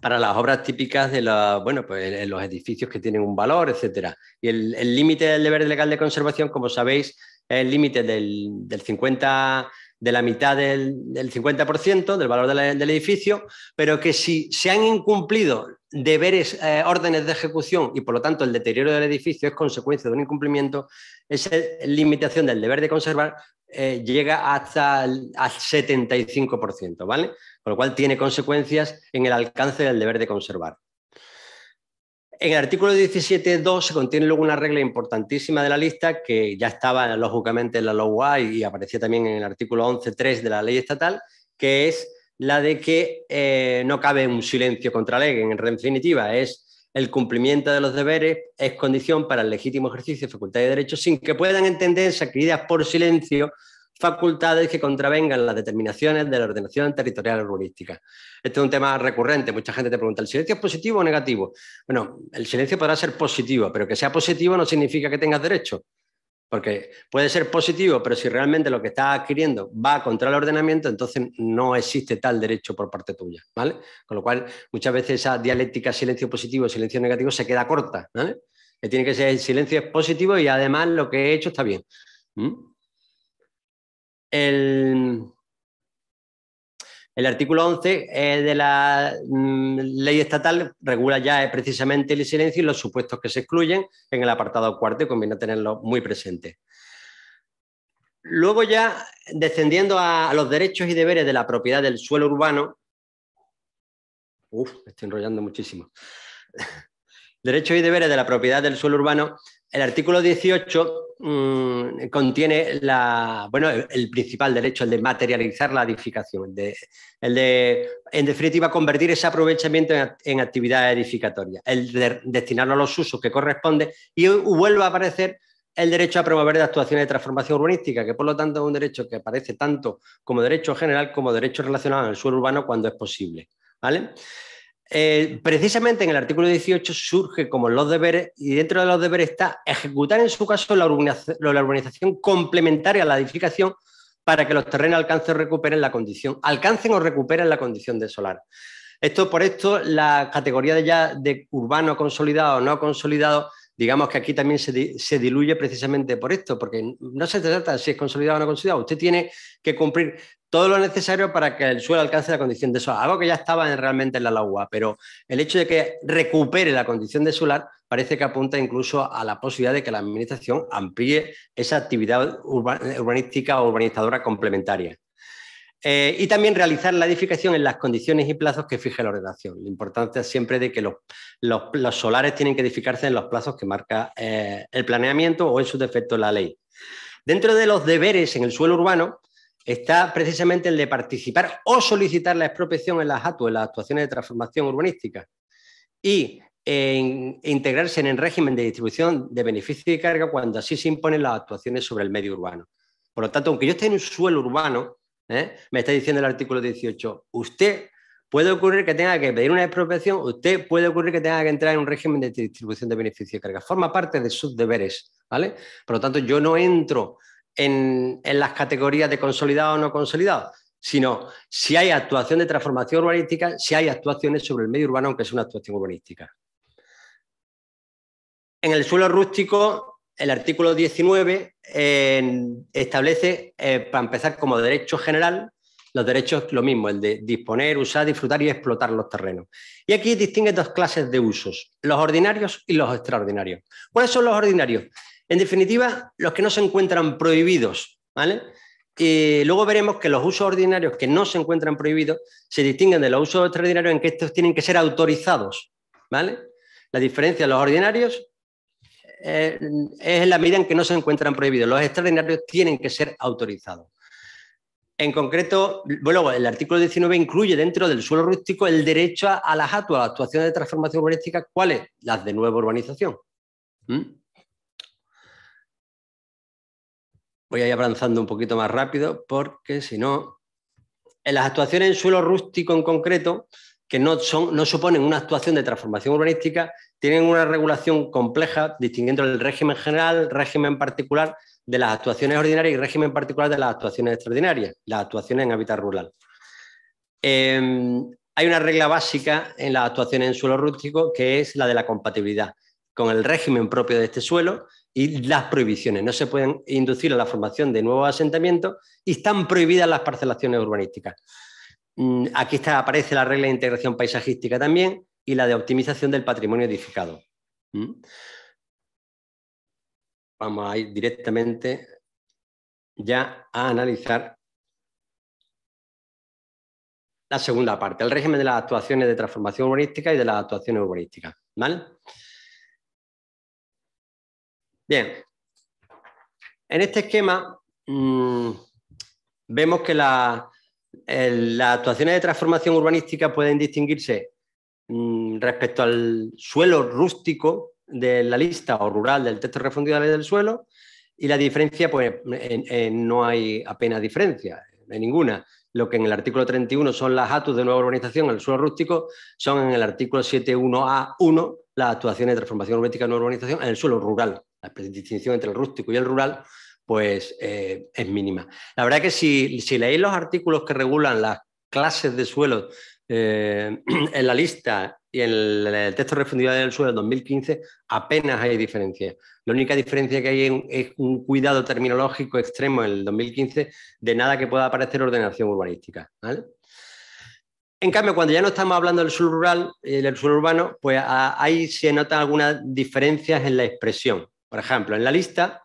para las obras típicas de bueno, pues, los edificios que tienen un valor, etc. Y el límite del deber legal de conservación, como sabéis, es el límite del, del 50 de la mitad del, 50% del valor del edificio, pero que si se han incumplido deberes, eh, órdenes de ejecución y por lo tanto el deterioro del edificio es consecuencia de un incumplimiento, esa limitación del deber de conservar eh, llega hasta el al 75%, ¿vale? Con lo cual tiene consecuencias en el alcance del deber de conservar. En el artículo 17.2 se contiene luego una regla importantísima de la lista que ya estaba lógicamente en la LOA y aparecía también en el artículo 11.3 de la ley estatal, que es la de que eh, no cabe un silencio contra ley. En definitiva, es el cumplimiento de los deberes es condición para el legítimo ejercicio de facultad de derecho sin que puedan entenderse adquiridas por silencio facultades que contravengan las determinaciones de la ordenación territorial urbanística. Este es un tema recurrente. Mucha gente te pregunta, ¿el silencio es positivo o negativo? Bueno, el silencio podrá ser positivo, pero que sea positivo no significa que tengas derecho. Porque puede ser positivo, pero si realmente lo que estás adquiriendo va contra el ordenamiento, entonces no existe tal derecho por parte tuya, ¿vale? Con lo cual, muchas veces esa dialéctica silencio positivo, silencio negativo se queda corta, ¿vale? Que tiene que ser el silencio es positivo y además lo que he hecho está bien el, artículo 11 eh, de la mm, ley estatal regula ya eh, precisamente el silencio y los supuestos que se excluyen en el apartado cuarto y conviene tenerlo muy presente. Luego ya, descendiendo a, los derechos y deberes de la propiedad del suelo urbano, uf, me estoy enrollando muchísimo, derechos y deberes de la propiedad del suelo urbano, el artículo 18 mm, contiene la, bueno, el, principal derecho, el de materializar la edificación, el de, en definitiva, convertir ese aprovechamiento en, actividad edificatoria, el de destinarlo a los usos que corresponde y vuelve a aparecer el derecho a promover de actuaciones de transformación urbanística, que por lo tanto es un derecho que aparece tanto como derecho general como derecho relacionado al suelo urbano cuando es posible. ¿vale? Eh, precisamente en el artículo 18 surge como los deberes, y dentro de los deberes está ejecutar en su caso la urbanización, complementaria a la edificación para que los terrenos alcancen o recuperen la condición, alcancen o recuperen la condición de solar. Esto por esto, la categoría de ya de urbano consolidado o no consolidado, digamos que aquí también se, se diluye precisamente por esto, porque no se trata de si es consolidado o no consolidado. Usted tiene que cumplir todo lo necesario para que el suelo alcance la condición de solar. algo que ya estaba en, realmente en la lagua, pero el hecho de que recupere la condición de solar parece que apunta incluso a la posibilidad de que la Administración amplíe esa actividad urbanística o urbanizadora complementaria. Eh, y también realizar la edificación en las condiciones y plazos que fije la ordenación. La importancia siempre de que los, solares tienen que edificarse en los plazos que marca eh, el planeamiento o en su defecto la ley. Dentro de los deberes en el suelo urbano, está precisamente el de participar o solicitar la expropiación en las actuaciones de transformación urbanística, y en, eh, integrarse en el régimen de distribución de beneficio y carga cuando así se imponen las actuaciones sobre el medio urbano. Por lo tanto, aunque yo esté en un suelo urbano, ¿eh? me está diciendo el artículo 18, usted puede ocurrir que tenga que pedir una expropiación, usted puede ocurrir que tenga que entrar en un régimen de distribución de beneficio y carga. Forma parte de sus deberes, ¿vale? Por lo tanto, yo no entro en, las categorías de consolidado o no consolidado, sino si hay actuación de transformación urbanística, si hay actuaciones sobre el medio urbano, aunque es una actuación urbanística. En el suelo rústico, el artículo 19 establece, eh, para empezar como derecho general, los derechos lo mismo, el de disponer, usar, disfrutar y explotar los terrenos. Y aquí distingue dos clases de usos, los ordinarios y los extraordinarios. ¿Cuáles son los ordinarios? En definitiva, los que no se encuentran prohibidos, ¿vale? Y luego veremos que los usos ordinarios que no se encuentran prohibidos se distinguen de los usos extraordinarios en que estos tienen que ser autorizados, ¿vale? La diferencia de los ordinarios eh, es en la medida en que no se encuentran prohibidos. Los extraordinarios tienen que ser autorizados. En concreto, luego, el artículo 19 incluye dentro del suelo rústico el derecho a, las actuaciones de transformación urbanística, ¿cuáles? Las de nueva urbanización. ¿Mm? voy a ir avanzando un poquito más rápido porque si no, en las actuaciones en suelo rústico en concreto, que no, suponen una actuación de transformación urbanística, tienen una regulación compleja distinguiendo el régimen general, régimen particular de las actuaciones ordinarias y régimen particular de las actuaciones extraordinarias, las actuaciones en hábitat rural. Em, hay una regla básica en las actuaciones en suelo rústico que es la de la compatibilidad con el régimen propio de este suelo y las prohibiciones. No se pueden inducir a la formación de nuevos asentamientos y están prohibidas las parcelaciones urbanísticas. Mm, aquí está, aparece la regla de integración paisajística también y la de optimización del patrimonio edificado. Mm. Vamos a ir directamente ya a analizar la segunda parte, el régimen de las actuaciones de transformación urbanística y de las actuaciones urbanísticas. ¿vale? Bien, en este esquema mm, vemos que las actuaciones de transformación urbanística pueden distinguirse mm, respecto al suelo rústico de la lista o rural del texto refundido de la ley del suelo y la diferencia, pues no hay apenas diferencia, ninguna. Lo que en el artículo 31 son las atus de nueva urbanización, el suelo rústico, son en el artículo 71A1 las actuaciones de transformación urbanística no urbanización en el suelo rural. La distinción entre el rústico y el rural pues eh, es mínima. La verdad es que si, leéis los artículos que regulan las clases de suelo eh, en la lista y en el, texto refundido del suelo del 2015, apenas hay diferencia. La única diferencia que hay es un cuidado terminológico extremo en el 2015 de nada que pueda aparecer ordenación urbanística. ¿vale? En cambio, cuando ya no estamos hablando del sur rural y eh, del sur urbano, pues ahí se notan algunas diferencias en la expresión. Por ejemplo, en la lista,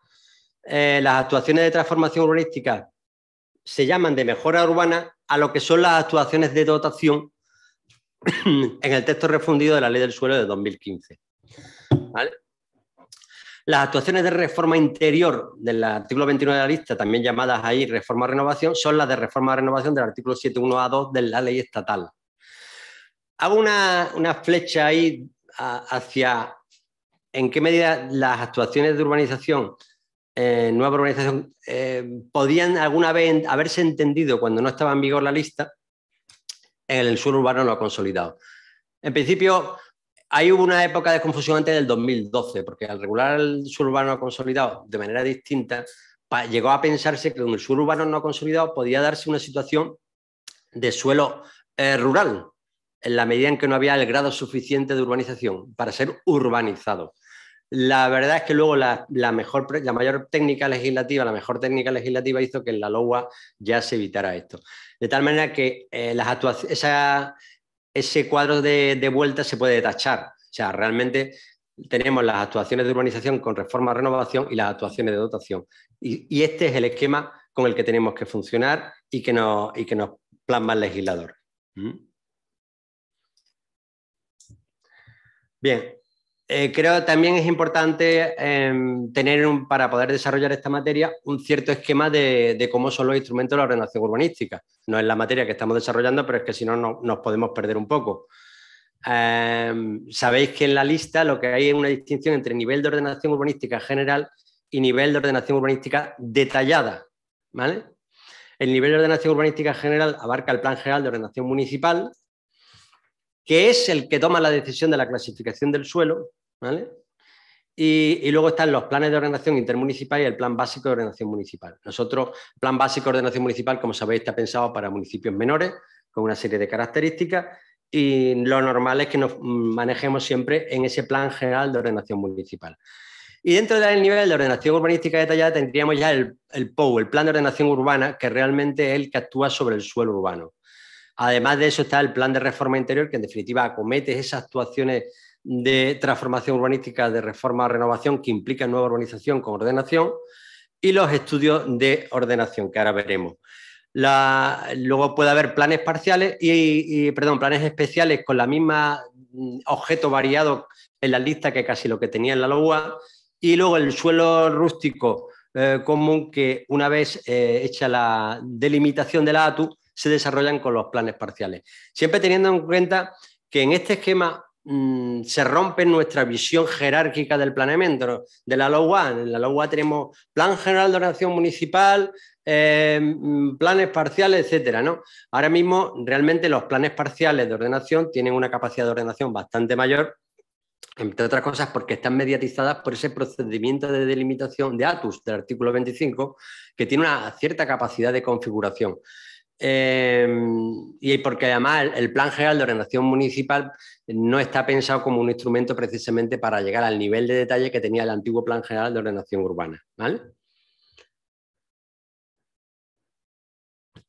eh, las actuaciones de transformación urbanística se llaman de mejora urbana a lo que son las actuaciones de dotación en el texto refundido de la ley del suelo de 2015. ¿Vale? Las actuaciones de reforma interior del artículo 29 de la lista, también llamadas ahí reforma-renovación, son las de reforma-renovación del artículo 7.1a2 de la ley estatal. Hago una, una flecha ahí hacia en qué medida las actuaciones de urbanización, eh, nueva urbanización, eh, podían alguna vez haberse entendido cuando no estaba en vigor la lista, en el suelo urbano lo ha consolidado. En principio, hay una época de confusión antes del 2012, porque al regular el suburbano consolidado de manera distinta, llegó a pensarse que con el suburbano no consolidado podía darse una situación de suelo eh, rural, en la medida en que no había el grado suficiente de urbanización para ser urbanizado. La verdad es que luego la, mejor, la mayor técnica legislativa, la mejor técnica legislativa hizo que en la LOA ya se evitara esto. De tal manera que eh, las actuaciones ese cuadro de, vuelta se puede tachar. O sea, realmente tenemos las actuaciones de urbanización con reforma, renovación y las actuaciones de dotación. Y, este es el esquema con el que tenemos que funcionar y que nos, y que nos plasma el legislador. ¿Mm? Bien, eh, creo también es importante em, tener, para poder desarrollar esta materia, un cierto esquema de, cómo son los instrumentos de la ordenación urbanística. No es la materia que estamos desarrollando, pero es que si no, nos podemos perder un poco. Em, sabéis que en la lista lo que hay es una distinción entre nivel de ordenación urbanística general y nivel de ordenación urbanística detallada. El nivel de ordenación urbanística general abarca el Plan General de Ordenación Municipal, que es el que toma la decisión de la clasificación del suelo y, luego están los planes de ordenación intermunicipal y el plan básico de ordenación municipal. Nosotros, plan básico de ordenación municipal, como sabéis, está pensado para municipios menores, con una serie de características, y lo normal es que nos manejemos siempre en ese plan general de ordenación municipal. Y dentro del nivel de ordenación urbanística detallada tendríamos ya el, el POU, el plan de ordenación urbana, que realmente es el que actúa sobre el suelo urbano. Además de eso está el plan de reforma interior, que en definitiva acomete esas actuaciones de transformación urbanística, de reforma renovación que implica nueva urbanización con ordenación y los estudios de ordenación que ahora veremos. luego puede haber planes parciales y, perdón, planes especiales con la misma mm, objeto variado en la lista que casi lo que tenía en la loua y luego el suelo rústico eh, común que una vez eh, hecha la delimitación de la ATU se desarrollan con los planes parciales. Siempre teniendo en cuenta que en este esquema Mm, se rompe nuestra visión jerárquica del planeamiento de la LOA. En la LOA tenemos plan general de ordenación municipal, eh, mm, planes parciales, etcétera. ¿no? Ahora mismo, realmente los planes parciales de ordenación tienen una capacidad de ordenación bastante mayor entre otras cosas porque están mediatizadas por ese procedimiento de delimitación de ATUS del artículo 25, que tiene una cierta capacidad de configuración. Em, y porque además el Plan General de Ordenación Municipal no está pensado como un instrumento precisamente para llegar al nivel de detalle que tenía el antiguo Plan General de Ordenación Urbana.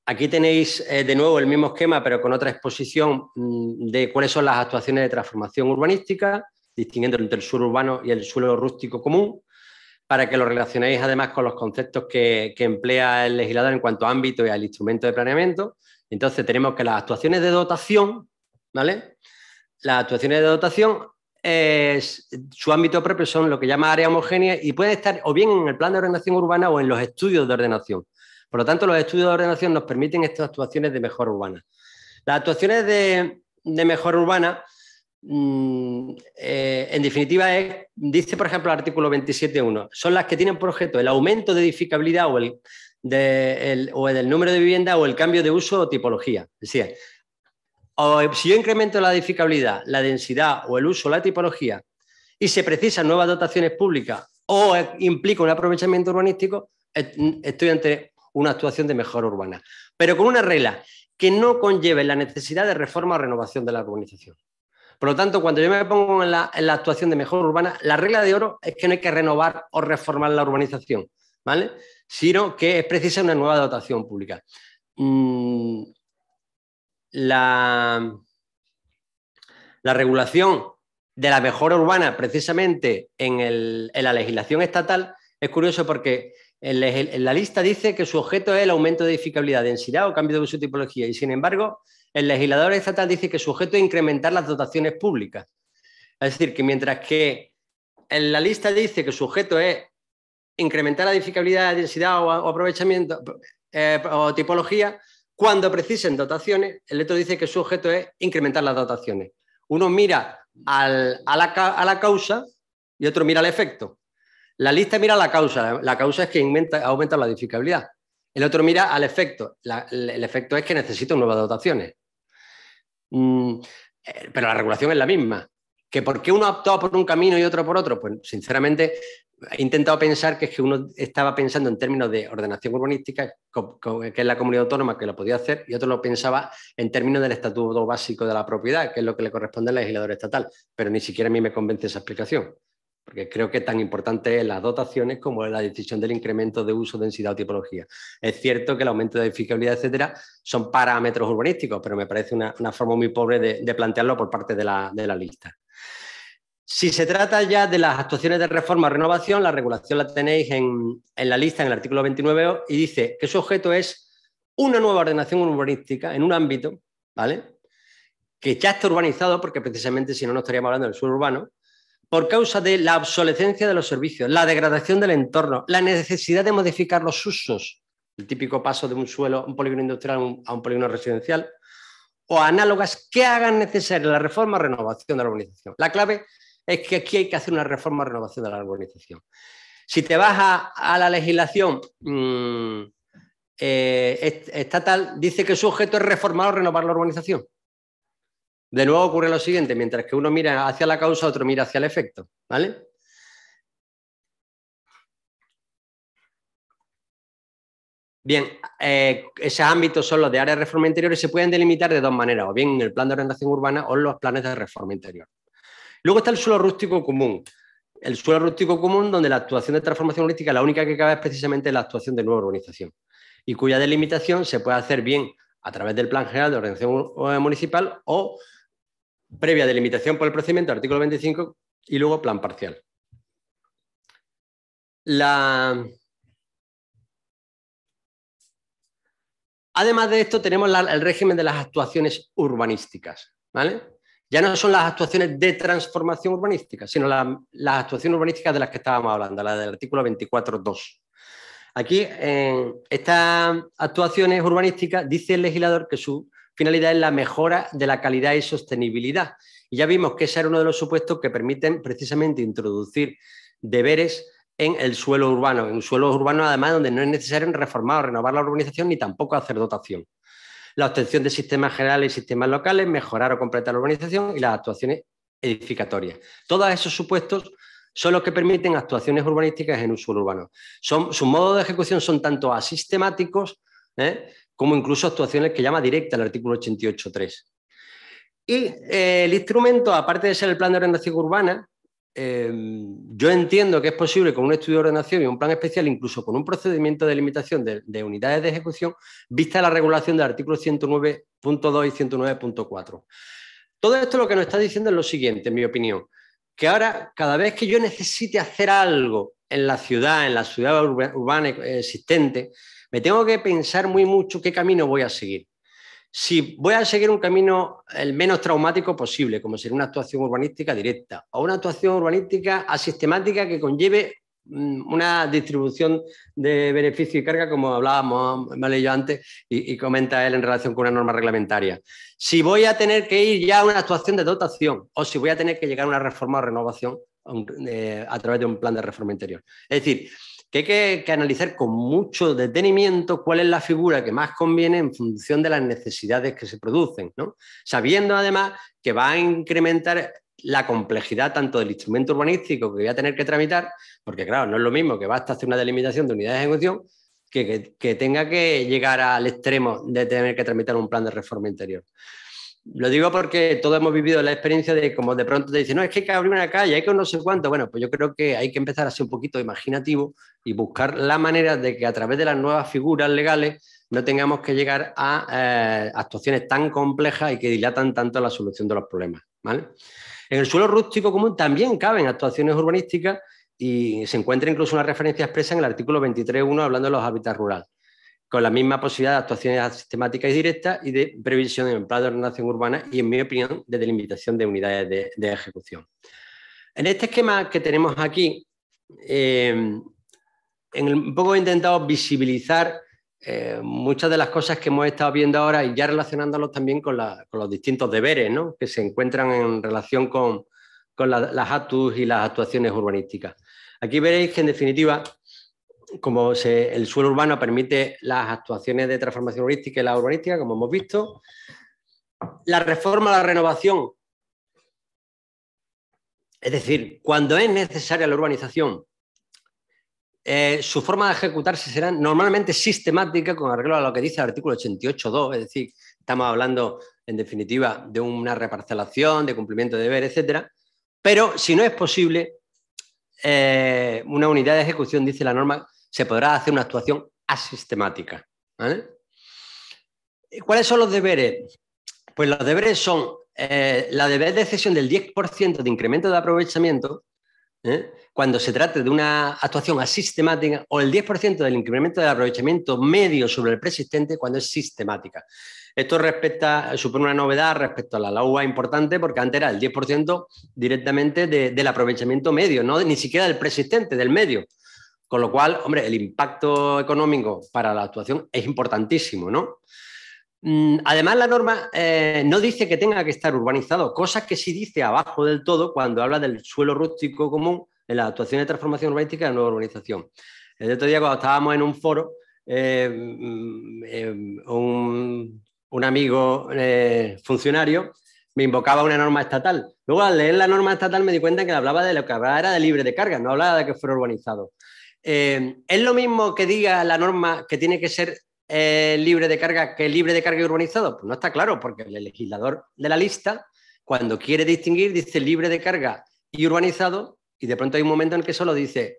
Aquí tenéis eh, de nuevo el mismo esquema, pero con otra exposición mm, de cuáles son las actuaciones de transformación urbanística, distinguiendo entre el suelo urbano y el suelo rústico común para que lo relacionéis además con los conceptos que, emplea el legislador en cuanto a ámbito y al instrumento de planeamiento. Entonces tenemos que las actuaciones de dotación, ¿vale? Las actuaciones de dotación, eh, su ámbito propio son lo que llama área homogénea y puede estar o bien en el plan de ordenación urbana o en los estudios de ordenación. Por lo tanto, los estudios de ordenación nos permiten estas actuaciones de mejor urbana. Las actuaciones de, de mejora urbana Mm, eh, en definitiva, dice, por ejemplo, el artículo 27.1, son las que tienen por objeto el aumento de edificabilidad o el, el, número de vivienda o el cambio de uso o tipología. Es decir, si yo incremento la edificabilidad, la densidad o el uso, o la tipología, y se precisan nuevas dotaciones públicas o implica un aprovechamiento urbanístico, estoy ante una actuación de mejora urbana, pero con una regla que no conlleve la necesidad de reforma o renovación de la urbanización. Por lo tanto, cuando yo me pongo en la, actuación de mejor urbana, la regla de oro es que no hay que renovar o reformar la urbanización, ¿vale? Sino que es precisa una nueva dotación pública. Mm, la, regulación de la mejora urbana, precisamente en, la legislación estatal, es curioso porque en la lista dice que su objeto es el aumento de edificabilidad, densidad o cambio de uso de tipología, y sin embargo, el legislador estatal dice que sujeto es incrementar las dotaciones públicas. Es decir, que mientras que en la lista dice que sujeto es incrementar la edificabilidad, densidad o, aprovechamiento eh, o tipología, cuando precisen dotaciones, el otro dice que sujeto es incrementar las dotaciones. Uno mira a, la, causa y otro mira al efecto. La lista mira la causa. La causa es que aumenta, aumenta la edificabilidad. El otro mira al efecto. el efecto es que necesito nuevas dotaciones. Mm, eh, pero la regulación es la misma. ¿Que por qué uno ha optado por un camino y otro por otro? Pues sinceramente he intentado pensar que es que uno estaba pensando en términos de ordenación urbanística, que es la comunidad autónoma que lo podía hacer, y otro lo pensaba en términos del estatuto básico de la propiedad, que es lo que le corresponde al legislador estatal. Pero ni siquiera a mí me convence esa explicación porque creo que es tan importante las dotaciones como la decisión del incremento de uso, densidad o tipología. Es cierto que el aumento de edificabilidad, etcétera, son parámetros urbanísticos, pero me parece una, forma muy pobre de, plantearlo por parte de la, lista. Si se trata ya de las actuaciones de reforma o renovación, la regulación la tenéis en, la lista, en el artículo 29, y dice que su objeto es una nueva ordenación urbanística en un ámbito, ¿vale? Que ya está urbanizado, porque precisamente si no, no estaríamos hablando del suelo urbano, por causa de la obsolescencia de los servicios, la degradación del entorno, la necesidad de modificar los usos, el típico paso de un suelo, un polígono industrial a un, polígono residencial, o análogas que hagan necesaria la reforma o renovación de la urbanización. La clave es que aquí hay que hacer una reforma o renovación de la urbanización. Si te vas a, la legislación mm, eh, estatal, dice que su objeto es reformar o renovar la urbanización. De nuevo ocurre lo siguiente, mientras que uno mira hacia la causa, otro mira hacia el efecto, ¿vale? Bien, eh, esos ámbitos son los de área de reforma interior y se pueden delimitar de dos maneras, o bien en el plan de orientación urbana o en los planes de reforma interior. Luego está el suelo rústico común. El suelo rústico común, donde la actuación de transformación holística, la única que cabe es precisamente la actuación de nueva urbanización, y cuya delimitación se puede hacer bien a través del Plan General de Ordenación eh, Municipal o previa delimitación por el procedimiento, artículo 25, y luego plan parcial. Además de esto, tenemos el régimen de las actuaciones urbanísticas. ¿vale? Ya no son las actuaciones de transformación urbanística, sino las actuaciones urbanísticas de las que estábamos hablando, la del artículo 24.2. Aquí, en estas actuaciones urbanísticas, dice el legislador que su finalidad es la mejora de la calidad y sostenibilidad. Y ya vimos que ese era uno de los supuestos que permiten precisamente introducir deberes en el suelo urbano, en suelo urbano, además donde no es necesario reformar o renovar la urbanización ni tampoco hacer dotación. La obtención de sistemas generales y sistemas locales, mejorar o completar la urbanización y las actuaciones edificatorias. Todos esos supuestos son los que permiten actuaciones urbanísticas en un suelo urbano. Son, sus modos de ejecución son tanto asistemáticos ¿eh? como incluso actuaciones que llama directa el artículo 88.3. Y eh, el instrumento, aparte de ser el plan de ordenación urbana, eh, yo entiendo que es posible con un estudio de ordenación y un plan especial, incluso con un procedimiento de limitación de, de unidades de ejecución, vista la regulación del artículo 109.2 y 109.4. Todo esto lo que nos está diciendo es lo siguiente, en mi opinión, que ahora cada vez que yo necesite hacer algo en la ciudad, en la ciudad urbana existente, me tengo que pensar muy mucho qué camino voy a seguir. Si voy a seguir un camino el menos traumático posible, como sería una actuación urbanística directa o una actuación urbanística asistemática que conlleve mm, una distribución de beneficio y carga, como hablábamos mal yo antes y, y, comenta él en relación con una norma reglamentaria. Si voy a tener que ir ya a una actuación de dotación o si voy a tener que llegar a una reforma o renovación eh, a través de un plan de reforma interior. Es decir, que hay que, analizar con mucho detenimiento cuál es la figura que más conviene en función de las necesidades que se producen, sabiendo además que va a incrementar la complejidad tanto del instrumento urbanístico que voy a tener que tramitar, porque claro, no es lo mismo que basta hacer una delimitación de unidades de ejecución que, tenga que llegar al extremo de tener que tramitar un plan de reforma interior. Lo digo porque todos hemos vivido la experiencia de como de pronto te dicen, no, es que hay que abrir una calle, hay que no sé cuánto. Bueno, pues yo creo que hay que empezar a ser un poquito imaginativo y buscar la manera de que a través de las nuevas figuras legales no tengamos que llegar a eh, actuaciones tan complejas y que dilatan tanto la solución de los problemas. En el suelo rústico común también caben actuaciones urbanísticas y se encuentra incluso una referencia expresa en el artículo 23.1 hablando de los hábitats rurales, con la misma posibilidad de actuaciones sistemáticas y directas y de previsión de empleo de ordenación urbana y, en mi opinión, de delimitación de unidades de, ejecución. En este esquema que tenemos aquí, eh, un poco he intentado visibilizar eh, muchas de las cosas que hemos estado viendo ahora y ya relacionándolos también con, los distintos deberes que se encuentran en relación con, las actus y las actuaciones urbanísticas. Aquí veréis que en definitiva, como el suelo urbano permite las actuaciones de transformación urbanística y la urbanística, como hemos visto, la reforma, la renovación, es decir, cuando es necesaria la urbanización eh, su forma de ejecutarse será normalmente sistemática con arreglo a lo que dice el artículo 88.2, es decir, estamos hablando en definitiva de una reparcelación, de cumplimiento de deber, etcétera, pero si no es posible, eh, una unidad de ejecución, dice la norma, se podrá hacer una actuación asistemática. ¿Cuáles son los deberes? Pues los deberes son eh, la deber de cesión del 10% de incremento de aprovechamiento, ¿eh? cuando se trate de una actuación asistemática o el 10% del incremento del aprovechamiento medio sobre el preexistente cuando es sistemática. Esto respecta, supone una novedad respecto a la LAUA importante porque antes era el 10% directamente del aprovechamiento medio, no ni siquiera del preexistente, del medio. Con lo cual, hombre, el impacto económico para la actuación es importantísimo, ¿no? Mm, además, la norma eh, no dice que tenga que estar urbanizado, cosa que sí dice abajo del todo cuando habla del suelo rústico común en la actuación de transformación urbanística de la nueva urbanización. El otro día cuando estábamos en un foro, eh, mm, eh, un, amigo eh, funcionario me invocaba una norma estatal. Luego al leer la norma estatal me di cuenta que hablaba de lo que hablaba era de libre de carga, no hablaba de que fuera urbanizado. ¿Es lo mismo que diga la norma que tiene que ser libre de carga que libre de carga y urbanizado? Pues no está claro, porque el legislador de la lista, cuando quiere distinguir, dice libre de carga y urbanizado, y de pronto hay un momento en que solo dice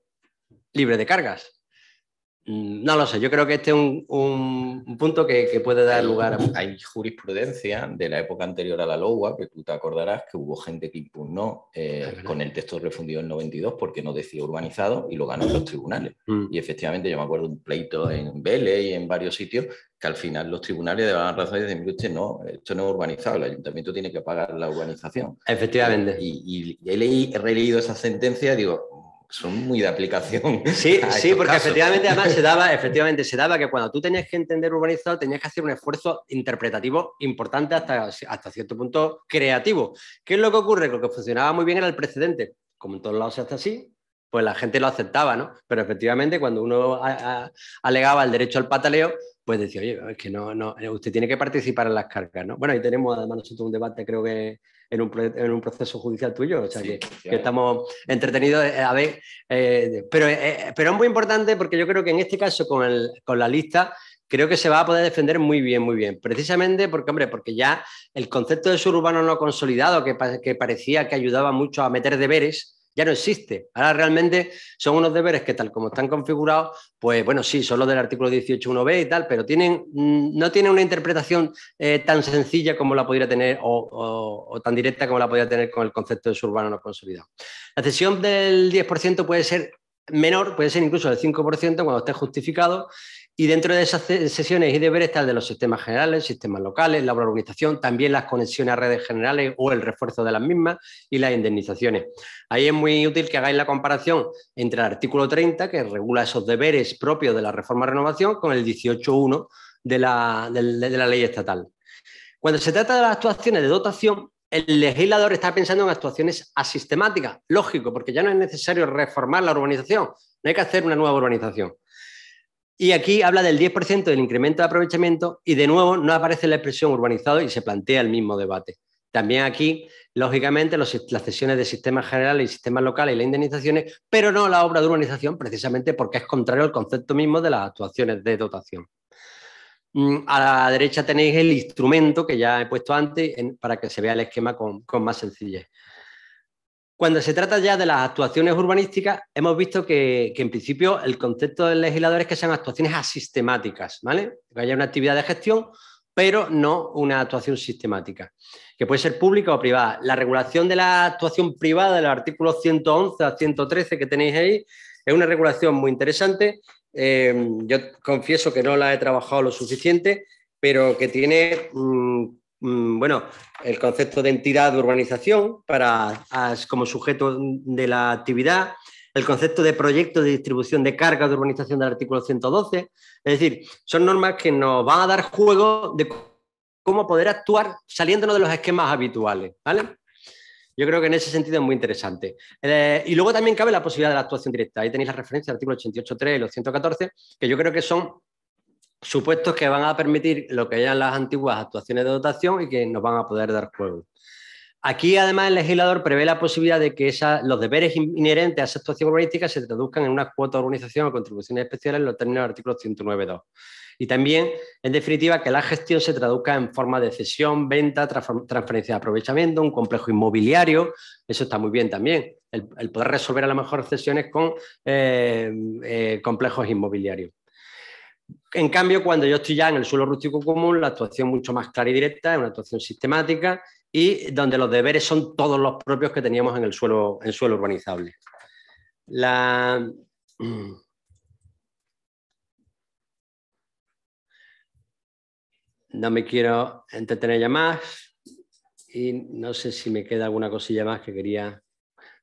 libre de cargas. Mm, no lo sé, yo creo que este es un, punto que, puede dar lugar a... Hay jurisprudencia de la época anterior a la lowa, que tú te acordarás que hubo gente que impugnó eh, con el texto refundido en 92 porque no decía urbanizado y lo ganó los tribunales. Mm. Y efectivamente yo me acuerdo un pleito en Vélez y en varios sitios que al final los tribunales daban razón y decían, usted, no, esto no es urbanizado, el ayuntamiento tiene que pagar la urbanización. Efectivamente. Y, leí, he releído esa sentencia digo, son muy de aplicación. Sí, sí, porque efectivamente además se daba, efectivamente se daba que cuando tú tenías que entender urbanizado tenías que hacer un esfuerzo interpretativo importante hasta, hasta cierto punto creativo. ¿Qué es lo que ocurre? lo que funcionaba muy bien era el precedente. Como en todos lados se así, pues la gente lo aceptaba, ¿no? Pero efectivamente cuando uno alegaba el derecho al pataleo, pues decía, oye, es que no, no, usted tiene que participar en las cargas, ¿no? Bueno, ahí tenemos además nosotros un debate creo que en un, en un proceso judicial tuyo. O sea, que, estamos entretenidos. Eh, a ver, eh, pero, eh, pero es muy importante porque yo creo que en este caso con, el, con la lista creo que se va a poder defender muy bien, muy bien. Precisamente porque, hombre, porque ya el concepto de suburbano no consolidado, que, que parecía que ayudaba mucho a meter deberes, ya no existe. Ahora realmente son unos deberes que tal como están configurados, pues bueno, sí, son los del artículo 18.1b y tal, pero tienen, mm, no tienen una interpretación eh, tan sencilla como la podría tener o, tan directa como la podría tener con el concepto de suburbano no consolidado. La cesión del 10% puede ser menor, puede ser incluso del 5% cuando esté justificado y dentro de esas sesiones y deberes está de los sistemas generales, sistemas locales, la urbanización, también las conexiones a redes generales o el refuerzo de las mismas y las indemnizaciones. Ahí es muy útil que hagáis la comparación entre el artículo 30, que regula esos deberes propios de la reforma-renovación, con el 18.1 de la, de la ley estatal. Cuando se trata de las actuaciones de dotación, el legislador está pensando en actuaciones asistemáticas, lógico, porque ya no es necesario reformar la urbanización, no hay que hacer una nueva urbanización y aquí habla del 10% del incremento de aprovechamiento y de nuevo no aparece la expresión urbanizado y se plantea el mismo debate. También aquí, lógicamente, las cesiones de sistemas generales y sistemas locales y las indemnizaciones, pero no la obra de urbanización, precisamente porque es contrario al concepto mismo de las actuaciones de dotación. Mm, a la derecha tenéis el instrumento que ya he puesto antes para que se vea el esquema con más sencillez. Cuando se trata ya de las actuaciones urbanísticas, hemos visto que, en principio el concepto del legislador es que sean actuaciones asistemáticas, ¿vale? Que haya una actividad de gestión, pero no una actuación sistemática, que puede ser pública o privada. La regulación de la actuación privada, del artículo 111 a 113 que tenéis ahí, es una regulación muy interesante. Eh, yo confieso que no la he trabajado lo suficiente, pero que tiene mm, Mm, bueno, el concepto de entidad de urbanización para, como sujeto de la actividad, el concepto de proyecto de distribución de carga de urbanización del artículo 112. Es decir, son normas que nos van a dar juego de cómo poder actuar saliéndonos de los esquemas habituales. ¿vale? Yo creo que en ese sentido es muy interesante. Eh, y luego también cabe la posibilidad de la actuación directa. Ahí tenéis la referencia del artículo 88.3 y los 114, que yo creo que son supuestos que van a permitir lo que eran las antiguas actuaciones de dotación y que nos van a poder dar juego. Aquí, además, el legislador prevé la posibilidad de que los deberes inherentes a esa actuación urbanística se traduzcan en una cuota de organización o contribuciones especiales en los términos del artículo 109.2. Y también, en definitiva, que la gestión se traduzca en forma de cesión, venta, transferencia de aprovechamiento, un complejo inmobiliario. Eso está muy bien también, el, poder resolver a lo mejor cesiones con eh, eh, complejos inmobiliarios. En cambio, cuando yo estoy ya en el suelo rústico común, la actuación es mucho más clara y directa, es una actuación sistemática y donde los deberes son todos los propios que teníamos en el suelo, en suelo urbanizable. No me quiero entretener ya más y no sé si me queda alguna cosilla más que quería.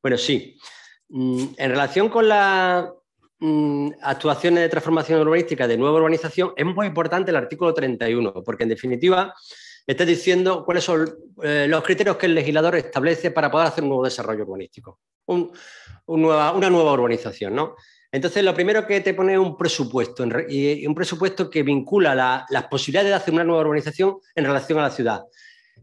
Bueno, sí. Mm, en relación con la Mm, actuaciones de transformación urbanística, de nueva urbanización, es muy importante el artículo 31, porque en definitiva está diciendo cuáles son eh, los criterios que el legislador establece para poder hacer un nuevo desarrollo urbanístico, una nueva urbanización, Entonces, lo primero que te pone es un presupuesto, y un presupuesto que vincula las posibilidades de hacer una nueva urbanización en relación a la ciudad.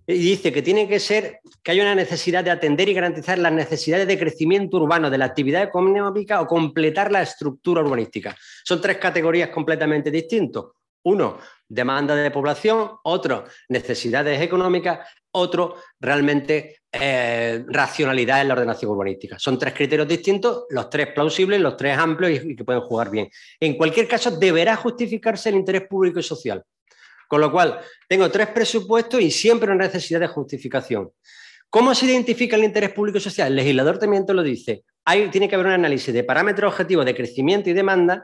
Y dice que tiene que ser que hay una necesidad de atender y garantizar las necesidades de crecimiento urbano de la actividad económica o completar la estructura urbanística. Son tres categorías completamente distintas. Uno, demanda de población, otro, necesidades económicas, otro, realmente eh, racionalidad en la ordenación urbanística. Son tres criterios distintos, los tres plausibles, los tres amplios y que pueden jugar bien. En cualquier caso, deberá justificarse el interés público y social. Con lo cual, tengo tres presupuestos y siempre una necesidad de justificación. ¿Cómo se identifica el interés público social? El legislador también te lo dice. tiene que haber un análisis de parámetros objetivos de crecimiento y demanda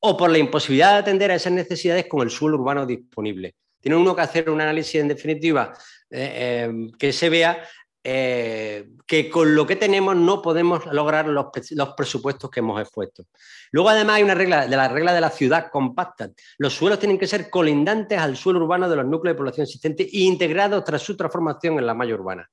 o por la imposibilidad de atender a esas necesidades con el suelo urbano disponible. Tiene uno que hacer un análisis, en definitiva, eh, eh, que se vea eh, que con lo que tenemos no podemos lograr los, presupuestos que hemos expuesto. Luego, además, hay una regla de la regla de la ciudad compacta. Los suelos tienen que ser colindantes al suelo urbano de los núcleos de población existente e integrados tras su transformación en la malla urbana.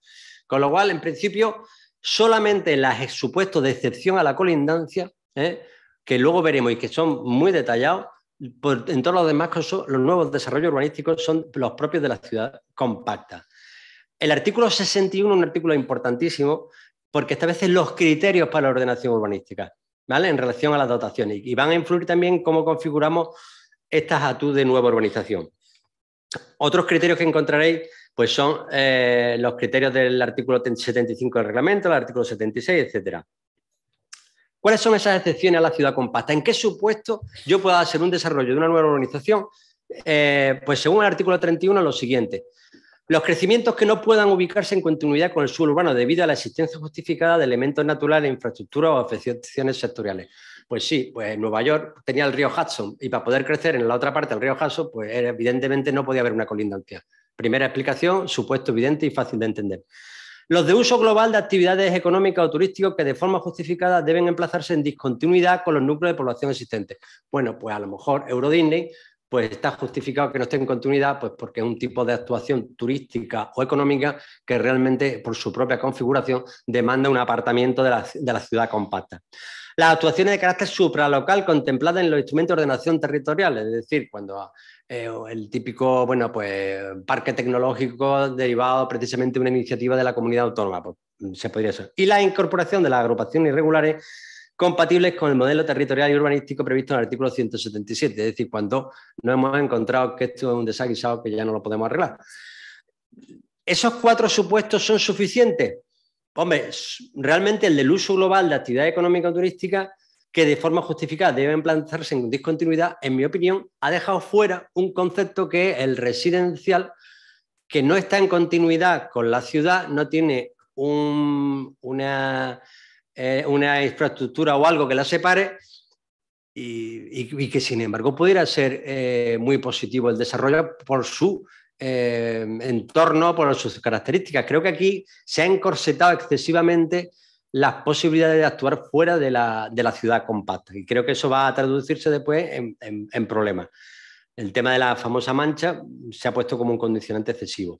Con lo cual, en principio, solamente los supuestos de excepción a la colindancia, ¿eh? que luego veremos y que son muy detallados, por, en todos los demás casos, los nuevos desarrollos urbanísticos son los propios de la ciudad compacta. El artículo 61 es un artículo importantísimo porque establece los criterios para la ordenación urbanística, ¿vale? En relación a las dotaciones y van a influir también cómo configuramos estas ATU de nueva urbanización. Otros criterios que encontraréis pues son eh, los criterios del artículo 75 del reglamento, el artículo 76, etcétera. ¿Cuáles son esas excepciones a la ciudad compacta? ¿En qué supuesto yo pueda hacer un desarrollo de una nueva urbanización? Eh, pues según el artículo 31, lo siguiente. Los crecimientos que no puedan ubicarse en continuidad con el suelo urbano debido a la existencia justificada de elementos naturales, e infraestructuras o afecciones sectoriales. Pues sí, pues Nueva York tenía el río Hudson y para poder crecer en la otra parte del río Hudson, pues evidentemente no podía haber una colindancia. Primera explicación, supuesto evidente y fácil de entender. Los de uso global de actividades económicas o turísticas que de forma justificada deben emplazarse en discontinuidad con los núcleos de población existentes. Bueno, pues a lo mejor Euro Disney pues está justificado que no esté en continuidad, pues porque es un tipo de actuación turística o económica que realmente, por su propia configuración, demanda un apartamiento de la, ciudad compacta. Las actuaciones de carácter supralocal contempladas en los instrumentos de ordenación territorial, es decir, cuando eh, el típico bueno, pues, parque tecnológico derivado precisamente de una iniciativa de la comunidad autónoma, pues, se podría hacer. Y la incorporación de las agrupaciones irregulares compatibles con el modelo territorial y urbanístico previsto en el artículo 177, es decir, cuando no hemos encontrado que esto es un desaguisado que ya no lo podemos arreglar. ¿Esos cuatro supuestos son suficientes? Hombre, realmente el del uso global de actividad económica turística que de forma justificada deben plantearse en discontinuidad, en mi opinión, ha dejado fuera un concepto que es el residencial, que no está en continuidad con la ciudad, no tiene un, una eh, una infraestructura o algo que la separe y, que sin embargo pudiera ser eh, muy positivo el desarrollo por su eh, entorno, por sus características. Creo que aquí se han encorsetado excesivamente las posibilidades de actuar fuera de la, ciudad compacta y creo que eso va a traducirse después en problemas el tema de la famosa mancha se ha puesto como un condicionante excesivo.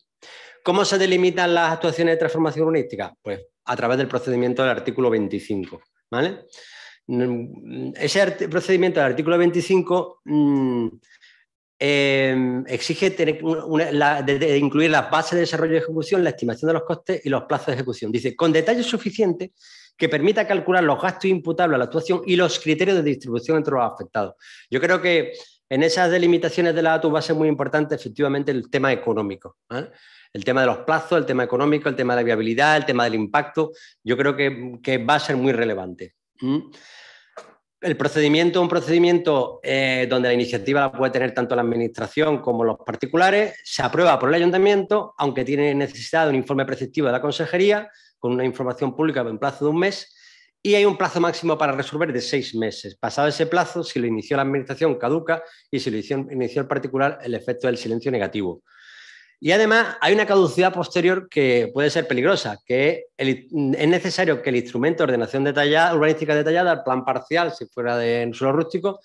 ¿Cómo se delimitan las actuaciones de transformación urbanística? Pues a través del procedimiento del artículo 25. ¿vale? Ese procedimiento del artículo 25 mm, em, exige incluir las bases de desarrollo y ejecución, la estimación de los costes y los plazos de ejecución. Dice, con detalle suficiente que permita calcular los gastos imputables a la actuación y los criterios de distribución entre los afectados. Yo creo que en esas delimitaciones de la ATU va a ser muy importante efectivamente el tema económico. ¿eh? El tema de los plazos, el tema económico, el tema de la viabilidad, el tema del impacto, yo creo que, va a ser muy relevante. El procedimiento es un procedimiento eh, donde la iniciativa la puede tener tanto la administración como los particulares, se aprueba por el ayuntamiento, aunque tiene necesidad de un informe preceptivo de la consejería, con una información pública en plazo de un mes, y hay un plazo máximo para resolver de seis meses. Pasado ese plazo, si lo inició la administración, caduca y si lo inició el particular, el efecto del silencio negativo. Y además hay una caducidad posterior que puede ser peligrosa, que es necesario que el instrumento de ordenación detallada, urbanística detallada, el plan parcial, si fuera de suelo rústico,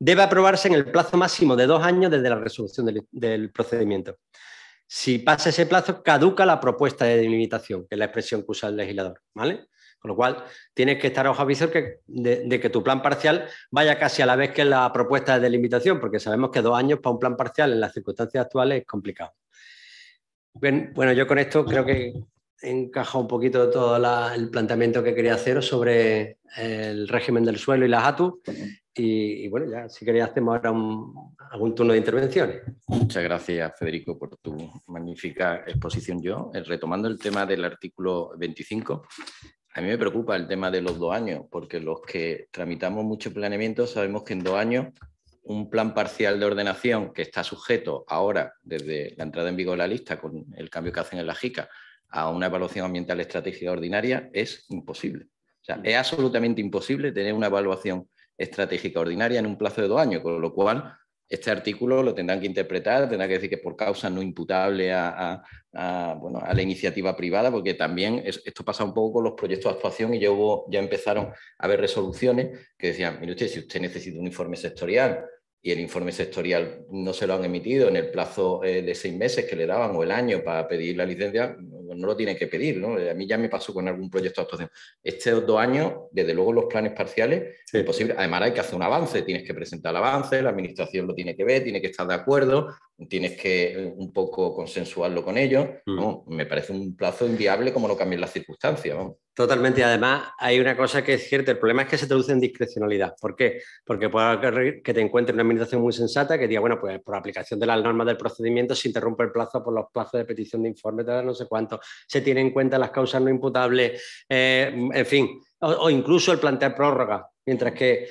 debe aprobarse en el plazo máximo de dos años desde la resolución del, del procedimiento. Si pasa ese plazo, caduca la propuesta de delimitación, que es la expresión que usa el legislador. ¿vale? Con lo cual, tienes que estar ojo aviso que, de, que tu plan parcial vaya casi a la vez que la propuesta de delimitación, porque sabemos que dos años para un plan parcial en las circunstancias actuales es complicado. bueno, yo con esto creo que encaja un poquito todo el planteamiento que quería hacer sobre el régimen del suelo y las ATU. Y, bueno, ya si queréis hacemos ahora algún turno de intervenciones. Muchas gracias, Federico, por tu magnífica exposición. Yo, eh, retomando el tema del artículo 25, a mí me preocupa el tema de los dos años, porque los que tramitamos mucho planeamiento sabemos que en dos años un plan parcial de ordenación que está sujeto ahora, desde la entrada en vigor de la lista, con el cambio que hacen en la JICA, a una evaluación ambiental estratégica ordinaria, es imposible. O sea, es absolutamente imposible tener una evaluación estratégica ordinaria en un plazo de dos años, con lo cual este artículo lo tendrán que interpretar, tendrán que decir que por causa no imputable a, bueno, a la iniciativa privada, porque también esto pasa un poco con los proyectos de actuación y ya, hubo, ya empezaron a haber resoluciones que decían, mire usted, si usted necesita un informe sectorial y el informe sectorial no se lo han emitido en el plazo eh, de seis meses que le daban o el año para pedir la licencia, pues no lo tiene que pedir, ¿no? A mí ya me pasó con algún proyecto de actuación. Estos este dos años, desde luego los planes parciales, es posible. Además hay que hacer un avance, tienes que presentar el avance, la administración lo tiene que ver, tiene que estar de acuerdo, tienes que eh, un poco consensuarlo con ellos. ¿no? Mm. Me parece un plazo inviable como lo cambien las circunstancias. Totalmente, además hay una cosa que es cierta, el problema es que se traduce en discrecionalidad. ¿Por qué? Porque puede ocurrir que te encuentre una administración muy sensata que diga, bueno, pues por aplicación de las normas del procedimiento se interrumpe el plazo por los plazos de petición de informe, tal, no sé cuánto se tienen en cuenta las causas no imputables, eh, en fin, o, incluso el plantear prórroga, mientras que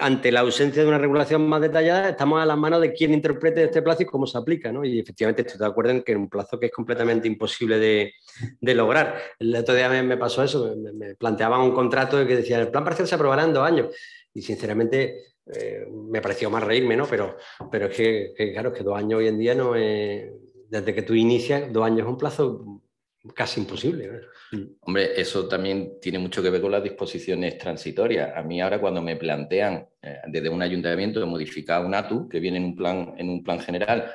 ante la ausencia de una regulación más detallada, estamos a las manos de quien interprete este plazo y cómo se aplica, ¿no? Y efectivamente estoy de acuerdo en que es un plazo que es completamente imposible de, lograr. El otro día me, pasó eso, me, planteaban un contrato que decía, el plan parcial se aprobará en dos años. Y sinceramente eh, me pareció más reírme, ¿no? Pero, pero es que, claro, que dos años hoy en día no es... Desde que tú inicias, dos años es un plazo casi imposible. Mm. Hombre, eso también tiene mucho que ver con las disposiciones transitorias. A mí ahora cuando me plantean eh, desde un ayuntamiento de modificar un ATU, que viene en un plan, en un plan general,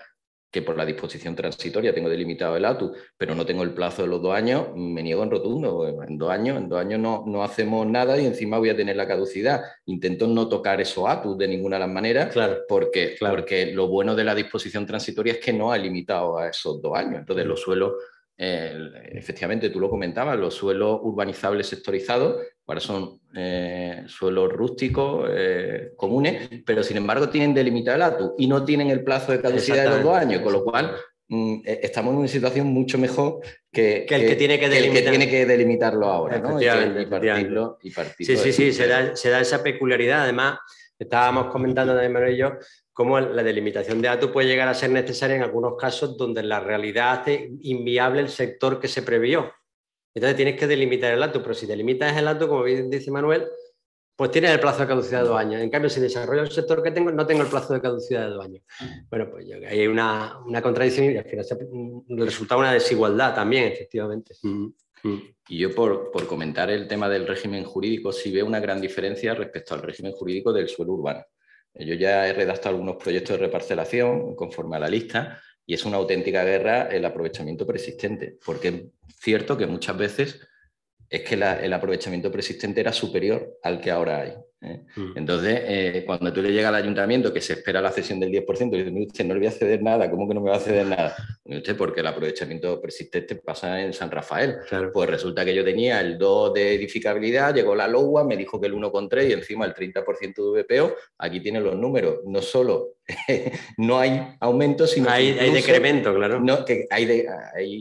que por la disposición transitoria tengo delimitado el ATU, pero no tengo el plazo de los dos años, me niego en rotundo. En dos años, en dos años no, no hacemos nada y encima voy a tener la caducidad. Intento no tocar esos ATU de ninguna de las maneras, claro, porque, claro. porque lo bueno de la disposición transitoria es que no ha limitado a esos dos años. Entonces, mm. los suelos efectivamente, tú lo comentabas, los suelos urbanizables sectorizados, ahora son eh, suelos rústicos eh, comunes, pero sin embargo tienen delimitado el ATU y no tienen el plazo de caducidad de los dos años, con lo cual mm, eh, estamos en una situación mucho mejor que, el, que, tiene que, delimitarlo ahora, Y, partirlo, Sí, sí, sí, se da, esa peculiaridad. Además, estábamos comentando también, yo, cómo la delimitación de datos puede llegar a ser necesaria en algunos casos donde la realidad hace inviable el sector que se previó. Entonces tienes que delimitar el dato, pero si delimitas el dato, como bien dice Manuel, pues tienes el plazo de caducidad de dos años. En cambio, si desarrollo el sector que tengo, no tengo el plazo de caducidad de dos años. Bueno, pues hay una, contradicción y al final mm, resulta una desigualdad también, efectivamente. Mm, mm. Y yo, por, por comentar el tema del régimen jurídico, sí veo una gran diferencia respecto al régimen jurídico del suelo urbano. Yo ya he redactado algunos proyectos de reparcelación conforme a la lista y es una auténtica guerra el aprovechamiento persistente, porque es cierto que muchas veces es que el aprovechamiento persistente era superior al que ahora hay. Mm. Entonces, eh, cuando tú le llegas al ayuntamiento que se espera la cesión del 10%, y dice, usted no le voy a ceder nada, ¿cómo que no me va a ceder nada? usted, porque el aprovechamiento persistente este pasa en San Rafael. Pues resulta que yo tenía el 2 de edificabilidad, llegó la lowa, me dijo que el 1,3 y encima el 30% de VPO. Aquí tienen los números. No solo no hay aumento, sino hay, hay decremento, claro. No, que hay,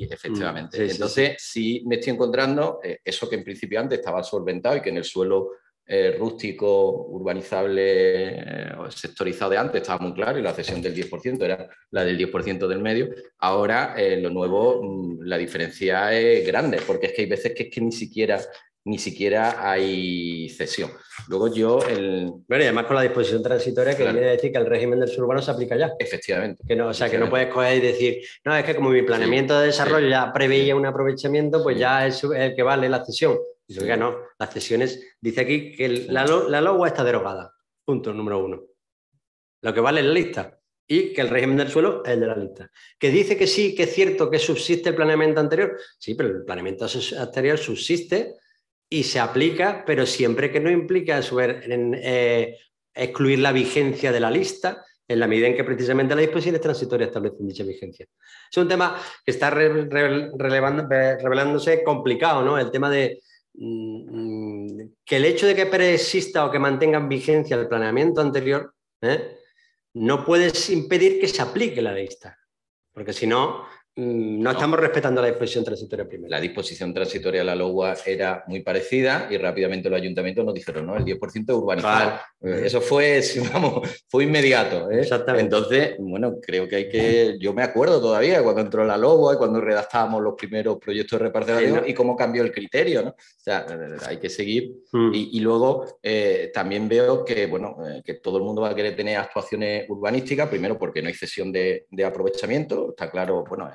mm. efectivamente. Entonces, si me estoy encontrando eh, eso que en principio antes estaba solventado y que en el suelo eh, rústico, urbanizable, o eh, sectorizado de antes, estaba muy claro, y la cesión del 10% era la del 10% del medio. Ahora, eh, lo nuevo, mm, la diferencia es grande, porque es que hay veces que, es que ni siquiera ni siquiera hay cesión. Luego yo... Bueno, y además con la disposición transitoria que viene a decir que el régimen del urbano se aplica ya. Efectivamente. Que no, o sea, que no puedes coger y decir, no, es que como mi planeamiento de desarrollo ya preveía un aprovechamiento, pues ya es el que vale la cesión. Dice, no, las cesiones, dice aquí que la, la está derogada, punto número uno. Lo que vale es la lista y que el régimen del suelo es el de la lista. Que dice que sí, que es cierto que subsiste el planeamiento anterior, sí, pero el planeamiento anterior subsiste y se aplica, pero siempre que no implica en, eh, excluir la vigencia de la lista, en la medida en que precisamente las disposiciones transitorias establecen dicha vigencia. Es un tema que está revelándose complicado, ¿no? El tema de Mm, mm, que el hecho de que preexista o que en vigencia el planeamiento anterior ¿eh? no puedes impedir que se aplique la lista, porque si no, Mm, no, estamos respetando la disposición transitoria primero La disposición transitoria de la LOWA era muy parecida y rápidamente los ayuntamientos nos dijeron, no, el 10% de urbanizar. Eh, eso fue, fue inmediato. ¿eh? Exactamente. Entonces, bueno, creo que hay que... Yo me acuerdo todavía cuando entró la LOWA y cuando redactábamos los primeros proyectos de repartición y cómo cambió el criterio, ¿no? O sea, hay que seguir. Mm. Y, luego eh, también veo que, bueno, que todo el mundo va a querer tener actuaciones urbanísticas, primero porque no hay cesión de, de aprovechamiento, está claro, bueno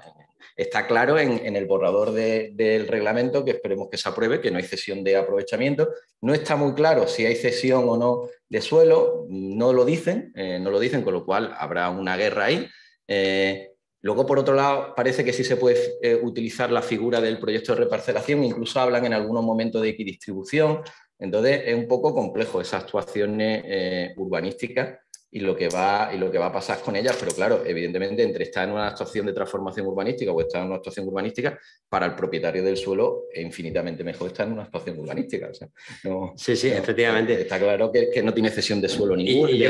está claro en, el borrador del reglamento que esperemos que se apruebe, que no hay cesión de aprovechamiento. No está muy claro si hay cesión o no de suelo, no lo dicen, eh, no lo dicen, con lo cual habrá una guerra ahí. Eh, luego, por otro lado, parece que sí se puede eh, utilizar la figura del proyecto de reparcelación, incluso hablan en algunos momentos de equidistribución. Entonces, es un poco complejo esas actuaciones urbanísticas y lo que va y lo que va a pasar con ellas, pero claro, evidentemente entre estar en una actuación de transformación urbanística o estar en una actuación urbanística, para el propietario del suelo es infinitamente mejor estar en una actuación urbanística. sí, sí, efectivamente. Eh, está claro que, no tiene cesión de suelo ninguna. Y,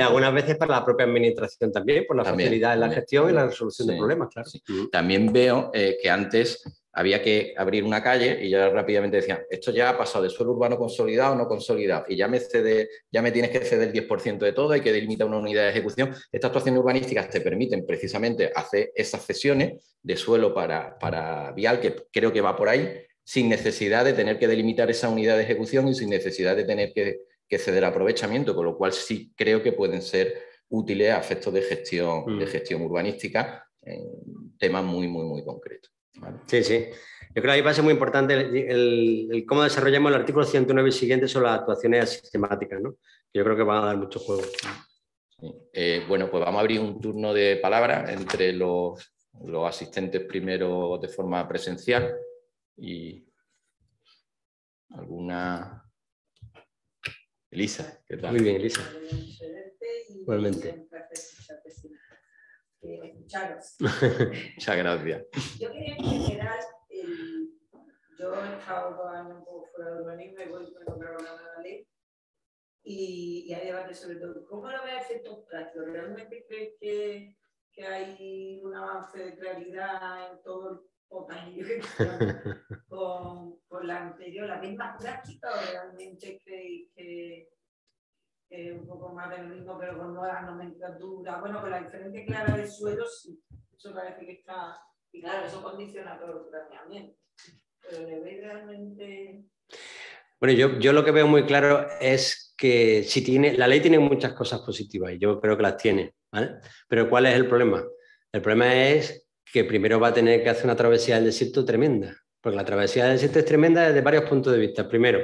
algunas veces para la propia administración también, por la facilidad en la gestión y la resolución de problemas, claro. También veo eh, que antes había que abrir una calle y ya rápidamente decían, esto ya ha pasado de suelo urbano consolidado o no consolidado, y ya me, cede, ya me tienes que ceder el 10% de todo, hay que delimitar una unidad de ejecución. Estas actuaciones urbanísticas te permiten precisamente hacer esas cesiones de suelo para, para vial, que creo que va por ahí, sin necesidad de tener que delimitar esa unidad de ejecución y sin necesidad de tener que, ceder aprovechamiento, con lo cual sí creo que pueden ser útiles a efectos de gestión, de mm. gestión urbanística en temas muy, muy, muy concretos. Sí, sí. Yo creo que ahí va a ser muy importante el, cómo desarrollamos el artículo 109 y siguiente sobre las actuaciones sistemáticas, ¿no? Yo creo que van a dar mucho juego. Eh, bueno, pues vamos a abrir un turno de palabra entre los, los asistentes primero de forma presencial y alguna... Elisa, ¿qué tal? Muy bien, Elisa. Igualmente escucharos. Muchas gracias. Yo quería que general yo he estado dos años un poco fuera de urbanismo y voy a comprar una nueva ley y, y hay debate sobre todo cómo lo ve efectos prácticos. ¿Realmente crees que, que hay un avance de claridad en todo el con, con, la anterior, la misma práctica o realmente creéis que, eh, un poco más de lo mismo, pero con nuevas nomenclaturas, bueno, con la diferencia clara de suelos, sí, eso parece que está, y claro, eso condiciona todo el planeamiento, pero le veis realmente... Bueno, yo, yo, lo que veo muy claro es que si tiene, la ley tiene muchas cosas positivas y yo creo que las tiene, ¿vale? Pero ¿cuál es el problema? El problema es que primero va a tener que hacer una travesía del desierto tremenda, porque la travesía del desierto es tremenda desde varios puntos de vista. Primero,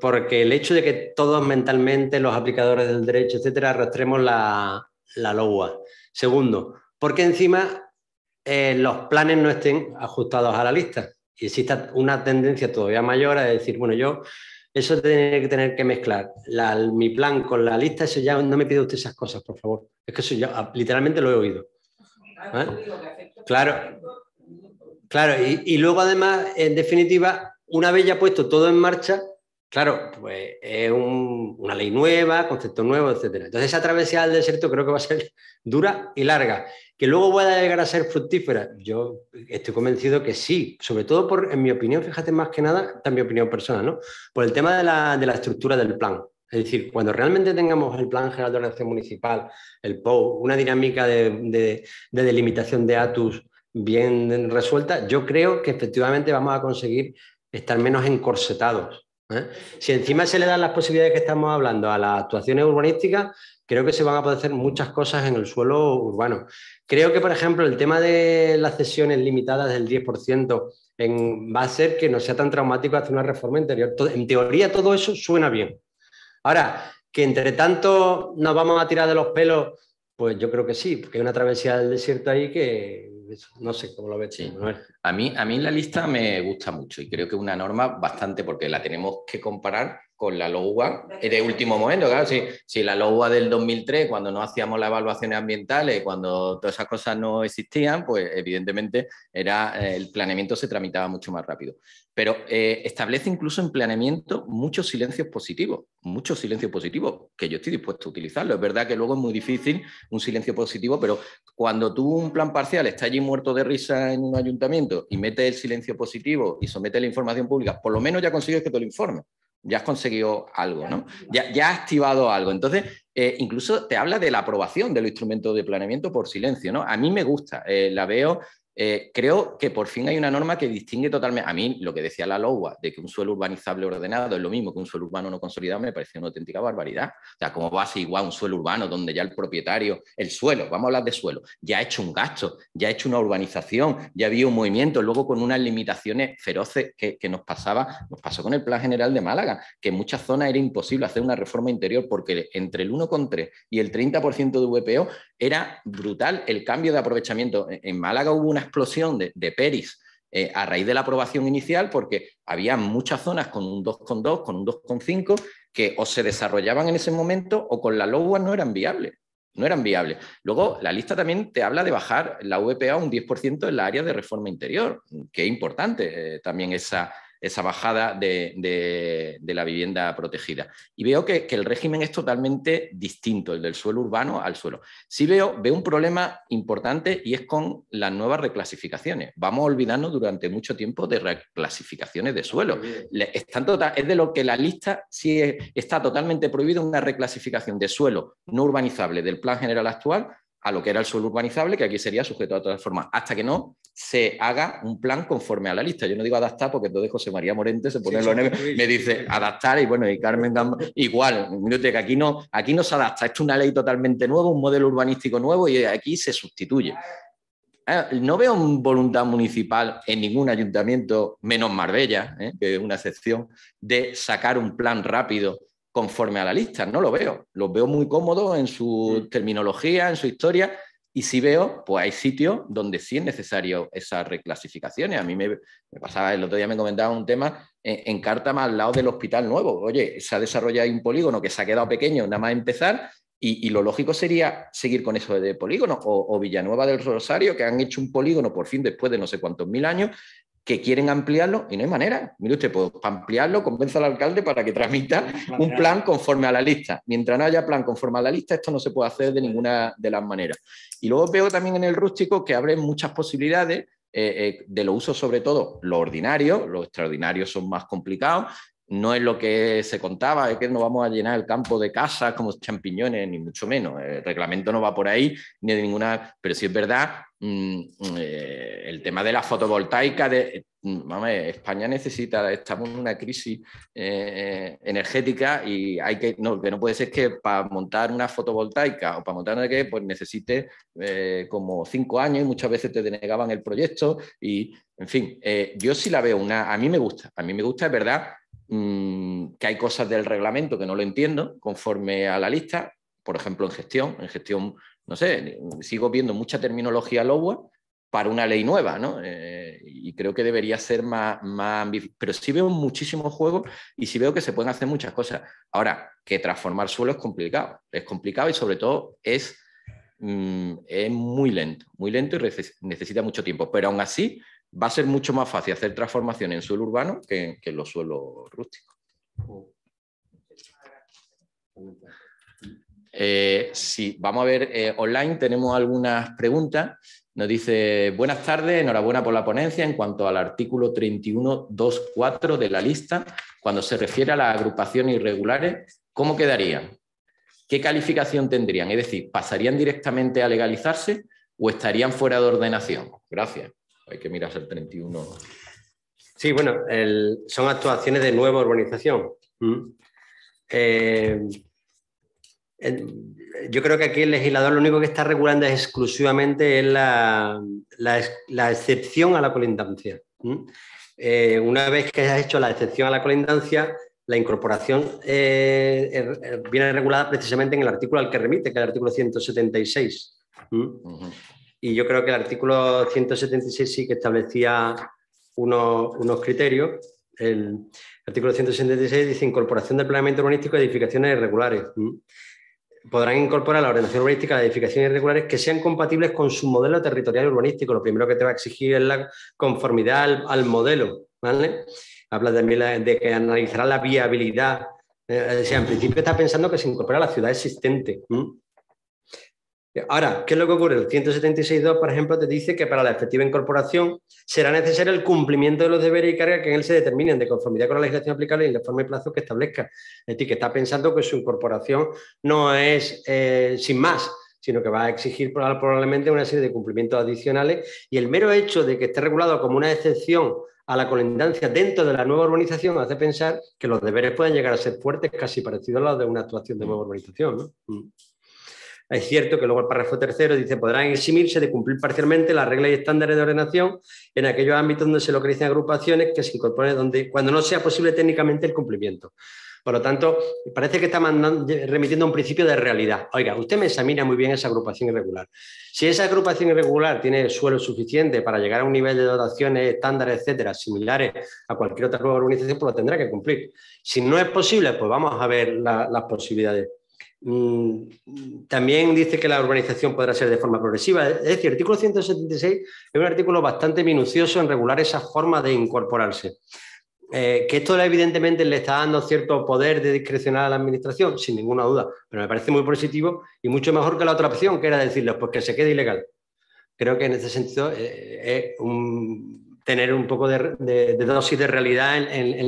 porque el hecho de que todos mentalmente, los aplicadores del derecho, etcétera, arrastremos la, la Segundo, porque encima eh, los planes no estén ajustados a la lista y exista una tendencia todavía mayor a decir, bueno, yo eso tiene que tener que mezclar mi plan con la lista, eso ya no me pide usted esas cosas, por favor. Es que eso ya ah, literalmente lo he oído. ¿Eh? Claro, claro, y, y, luego además, en definitiva, una vez ya puesto todo en marcha, Claro, pues es una ley nueva, concepto nuevo, etc. Entonces esa travesía del desierto creo que va a ser dura y larga. Que luego pueda llegar a ser fructífera, yo estoy convencido que sí, sobre todo por, en mi opinión, fíjate más que nada, también mi opinión personal, ¿no? Por el tema de la, estructura del plan. Es decir, cuando realmente tengamos el Plan General de Ordenación Municipal, el POU, una dinámica de, de, delimitación de atus bien resuelta, yo creo que efectivamente vamos a conseguir estar menos encorsetados ¿eh? Si encima se le dan las posibilidades que estamos hablando a las actuaciones urbanísticas, creo que se van a poder hacer muchas cosas en el suelo urbano. Creo que, por ejemplo, el tema de las cesiones limitadas del 10% en, va a hacer que no sea tan traumático hacer una reforma interior. En teoría todo eso suena bien. Ahora, que entre tanto nos vamos a tirar de los pelos, pues yo creo que sí, porque hay una travesía del desierto ahí que no sé cómo lo ves. A, mí, a mí la lista me gusta mucho y creo que es una norma bastante, porque la tenemos que comparar con la es de último momento, claro, si, la LOGUA del 2003, cuando no hacíamos las evaluaciones ambientales, cuando todas esas cosas no existían, pues evidentemente era, eh, el planeamiento se tramitaba mucho más rápido. Pero eh, establece incluso en planeamiento muchos silencios positivos, muchos silencios positivos, que yo estoy dispuesto a utilizarlo. Es verdad que luego es muy difícil un silencio positivo, pero cuando tú un plan parcial está allí muerto de risa en un ayuntamiento y mete el silencio positivo y somete la información pública, por lo menos ya consigues que te lo informe ya has conseguido algo, ¿no? Ya, has activado algo. Entonces, eh, incluso te habla de la aprobación del instrumento de planeamiento por silencio, ¿no? A mí me gusta, eh, la veo eh, creo que por fin hay una norma que distingue totalmente. A mí, lo que decía la LOA, de que un suelo urbanizable ordenado es lo mismo que un suelo urbano no consolidado, me pareció una auténtica barbaridad. O sea, ¿cómo va a ser igual un suelo urbano donde ya el propietario, el suelo, vamos a hablar de suelo, ya ha hecho un gasto, ya ha hecho una urbanización, ya había un movimiento, luego con unas limitaciones feroces que, que nos pasaba, nos pasó con el Plan General de Málaga, que en muchas zonas era imposible hacer una reforma interior porque entre el 1,3 y el 30% de VPO era brutal el cambio de aprovechamiento. En Málaga hubo una explosión de, peris eh, a raíz de la aprobación inicial porque había muchas zonas con un 2,2, con un 2,5 que o se desarrollaban en ese momento o con la LOWA no eran viables. No eran viables. Luego, la lista también te habla de bajar la VPA e un 10% en la área de reforma interior, que es importante eh, también esa, esa bajada de, la vivienda protegida. Y veo que, el régimen es totalmente distinto, el del suelo urbano al suelo. Sí veo, veo un problema importante y es con las nuevas reclasificaciones. Vamos a olvidarnos durante mucho tiempo de reclasificaciones de suelo. Ah, están total, es de lo que la lista sí está totalmente prohibido una reclasificación de suelo no urbanizable del plan general actual a lo que era el suelo urbanizable, que aquí sería sujeto a formas hasta que no se haga un plan conforme a la lista. Yo no digo adaptar porque entonces José María Morente se pone en los me dice adaptar y bueno, y Carmen Gamba, igual, que aquí no, aquí no se adapta, es una ley totalmente nueva, un modelo urbanístico nuevo y aquí se sustituye. Ah, no veo voluntad municipal en ningún ayuntamiento, menos Marbella, ¿eh? que es una excepción, de sacar un plan rápido conforme a la lista. No lo veo. lo veo muy cómodo en su terminología, en su historia, y si veo, pues hay sitios donde sí es necesario esas reclasificaciones. A mí me, pasaba, el otro día me comentaba un tema eh, en, Cártama al lado del Hospital Nuevo. Oye, se ha desarrollado un polígono que se ha quedado pequeño nada más empezar y, lo lógico sería seguir con eso de polígono o, o, Villanueva del Rosario, que han hecho un polígono por fin después de no sé cuántos mil años que quieren ampliarlo y no hay manera. Mire usted, puedo ampliarlo convenza al alcalde para que tramita un plan conforme a la lista. Mientras no haya plan conforme a la lista, esto no se puede hacer de ninguna de las maneras. Y luego veo también en el rústico que abren muchas posibilidades eh, eh, de los uso sobre todo lo ordinario los extraordinarios son más complicados, no es lo que se contaba, es que no vamos a llenar el campo de casas como champiñones, ni mucho menos. El reglamento no va por ahí, ni de ninguna. Pero sí es verdad Mm, eh, el tema de la fotovoltaica, de, mm, España necesita, estamos en una crisis eh, energética y hay que, no, que no puede ser que para montar una fotovoltaica o para montar una que, pues necesite eh, como cinco años y muchas veces te denegaban el proyecto y, en fin, yo sí la veo una, a mí me gusta, a mí me gusta, es verdad, mm, que hay cosas del reglamento que no lo entiendo conforme a la lista, por ejemplo, en gestión. En gestión no sé, sigo viendo mucha terminología lower para una ley nueva, ¿no? Eh, y creo que debería ser más, más ambicioso. Pero sí veo muchísimos juegos y sí veo que se pueden hacer muchas cosas. Ahora, que transformar suelo es complicado, es complicado y sobre todo es, mm, es muy lento, muy lento y necesita mucho tiempo. Pero aún así va a ser mucho más fácil hacer transformación en suelo urbano que, que en los suelos rústicos. Mm. Si eh, sí, vamos a ver, eh, online tenemos algunas preguntas. Nos dice, buenas tardes, enhorabuena por la ponencia en cuanto al artículo 31.2.4 de la lista, cuando se refiere a las agrupaciones irregulares, ¿cómo quedarían? ¿Qué calificación tendrían? Es decir, ¿pasarían directamente a legalizarse o estarían fuera de ordenación? Gracias. Hay que mirar el 31. Sí, bueno, son actuaciones de nueva urbanización. Mm. Eh, eh, yo creo que aquí el legislador lo único que está regulando es exclusivamente la, la, excepción a la colindancia. Eh, una vez que has hecho la excepción a la colindancia, la incorporación eh, er, er, viene regulada precisamente en el artículo al que remite, que es el artículo 176. Y yo creo que el artículo 176 sí que establecía unos, unos criterios. El artículo 176 dice incorporación del planeamiento urbanístico a edificaciones irregulares podrán incorporar la ordenación urbanística de edificaciones irregulares que sean compatibles con su modelo territorial urbanístico. Lo primero que te va a exigir es la conformidad al, modelo. ¿vale? Habla también de que analizará la viabilidad. Eh, en principio está pensando que se incorpora a la ciudad existente. Ahora, ¿qué es lo que ocurre? El 176.2, por ejemplo, te dice que para la efectiva incorporación será necesario el cumplimiento de los deberes y cargas que en él se determinen de conformidad con la legislación aplicable y la forma y plazo que establezca. Es decir, que está pensando que su incorporación no es eh, sin más, sino que va a exigir probablemente una serie de cumplimientos adicionales y el mero hecho de que esté regulado como una excepción a la colindancia dentro de la nueva urbanización hace pensar que los deberes pueden llegar a ser fuertes, casi parecidos a los de una actuación de nueva urbanización. Mm. Es cierto que luego el párrafo tercero dice, podrán eximirse de cumplir parcialmente las reglas y estándares de ordenación en aquellos ámbitos donde se localicen agrupaciones que se incorporen donde, cuando no sea posible técnicamente el cumplimiento. Por lo tanto, parece que está remitiendo a un principio de realidad. Oiga, usted me examina muy bien esa agrupación irregular. Si esa agrupación irregular tiene suelo suficiente para llegar a un nivel de dotaciones, estándares, etcétera, similares a cualquier otra organización, pues lo tendrá que cumplir. Si no es posible, pues vamos a ver las posibilidades. Mm, también dice que la urbanización podrá ser de forma progresiva. Es decir, el artículo 176 es un artículo bastante minucioso en regular esa forma de incorporarse. Eh, que esto evidentemente le está dando cierto poder de discrecional a la administración, sin ninguna duda, pero me parece muy positivo y mucho mejor que la otra opción, que era decirles pues que se quede ilegal. Creo que en ese sentido eh, eh, es tener un poco de, dosis de realidad en,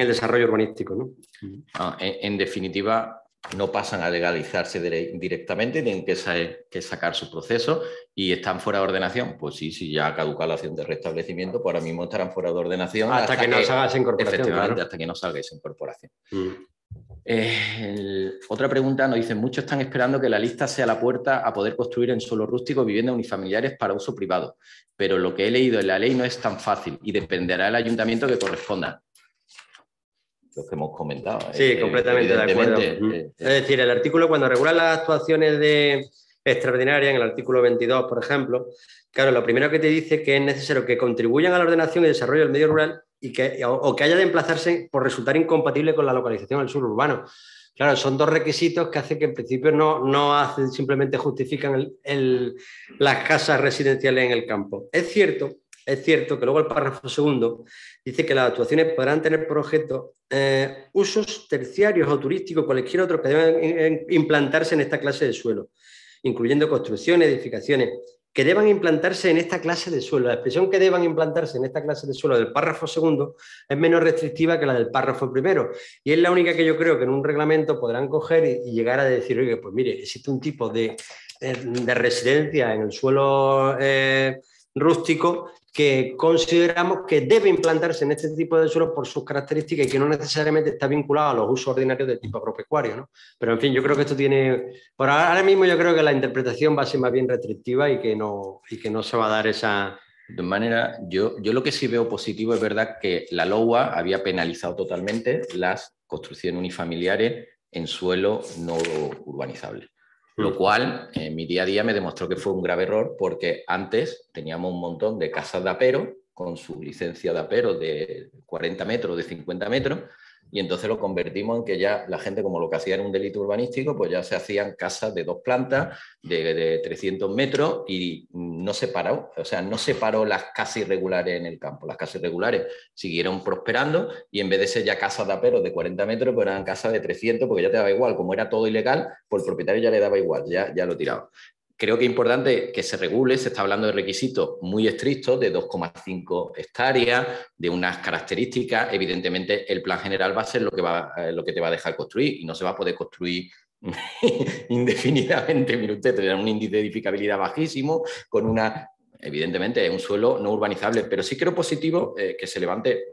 el desarrollo urbanístico. Ah, en definitiva, no pasan a legalizarse directamente, tienen que, que, sacar su proceso y están fuera de ordenación. Pues sí, si sí, ya caducado la acción de restablecimiento, pues ahora mismo estarán fuera de ordenación. Hasta, que, no salga esa incorporación. Efectivamente, hasta que no salga esa incorporación. Mm. Eh, otra pregunta nos dicen, muchos están esperando que la lista sea la puerta a poder construir en suelo rústico viviendas unifamiliares para uso privado, pero lo que he leído en la ley no es tan fácil y dependerá del ayuntamiento que corresponda lo que hemos comentado. Sí, eh, completamente de acuerdo. Eh, eh. es decir, el artículo cuando regula las actuaciones de extraordinarias, en el artículo 22, por ejemplo, claro, lo primero que te dice que es necesario que contribuyan a la ordenación y desarrollo del medio rural y que, o, que haya de emplazarse por resultar incompatible con la localización al sur urbano. Claro, son dos requisitos que hacen que en principio no, no hacen, simplemente justifican las casas residenciales en el campo. Es cierto, es cierto que luego el párrafo segundo Dice que las actuaciones podrán tener por objeto eh, usos terciarios o turísticos, cualquier otro que deban implantarse en esta clase de suelo, incluyendo construcciones, edificaciones, que deban implantarse en esta clase de suelo. La expresión que deban implantarse en esta clase de suelo del párrafo segundo es menos restrictiva que la del párrafo primero. Y es la única que yo creo que en un reglamento podrán coger y, llegar a decir, oye, pues mire, existe un tipo de, eh, residencia en el suelo eh, rústico que consideramos que debe implantarse en este tipo de suelo por sus características y que no necesariamente está vinculado a los usos ordinarios del tipo agropecuario. ¿no? Pero en fin, yo creo que esto tiene... Por ahora mismo yo creo que la interpretación va a ser más bien restrictiva y que no, y que no se va a dar esa... De manera, yo, yo lo que sí veo positivo es verdad que la LOA había penalizado totalmente las construcciones unifamiliares en suelo no urbanizable. Lo mm. cual, en mi día a día me demostró que fue un grave error porque antes teníamos un montón de casas de apero con su licencia de apero de 40 metros, de 50 metros, y entonces lo convertimos en que ya la gente, como lo que hacía en un delito urbanístico, pues ya se hacían casas de dos plantas, de, 300 metros, y mm, no se paró, o sea, no se las casas irregulares en el campo. Las casas irregulares siguieron prosperando y en vez de ser ya casas de aperos de 40 metros, pues eran casas de 300, porque ya te daba igual, como era todo ilegal, pues el propietario ya le daba igual, ya, ya lo tiraba creo que es importante que se regule, se está hablando de requisitos muy estrictos, de 2,5 hectáreas, de unas características. Evidentemente, el plan general va a ser lo que, va, eh, te va a dejar construir y no se va a poder construir indefinidamente. Mire usted, tendrá un índice de edificabilidad bajísimo, con una evidentemente es un suelo no urbanizable, pero sí creo positivo eh, que se levante,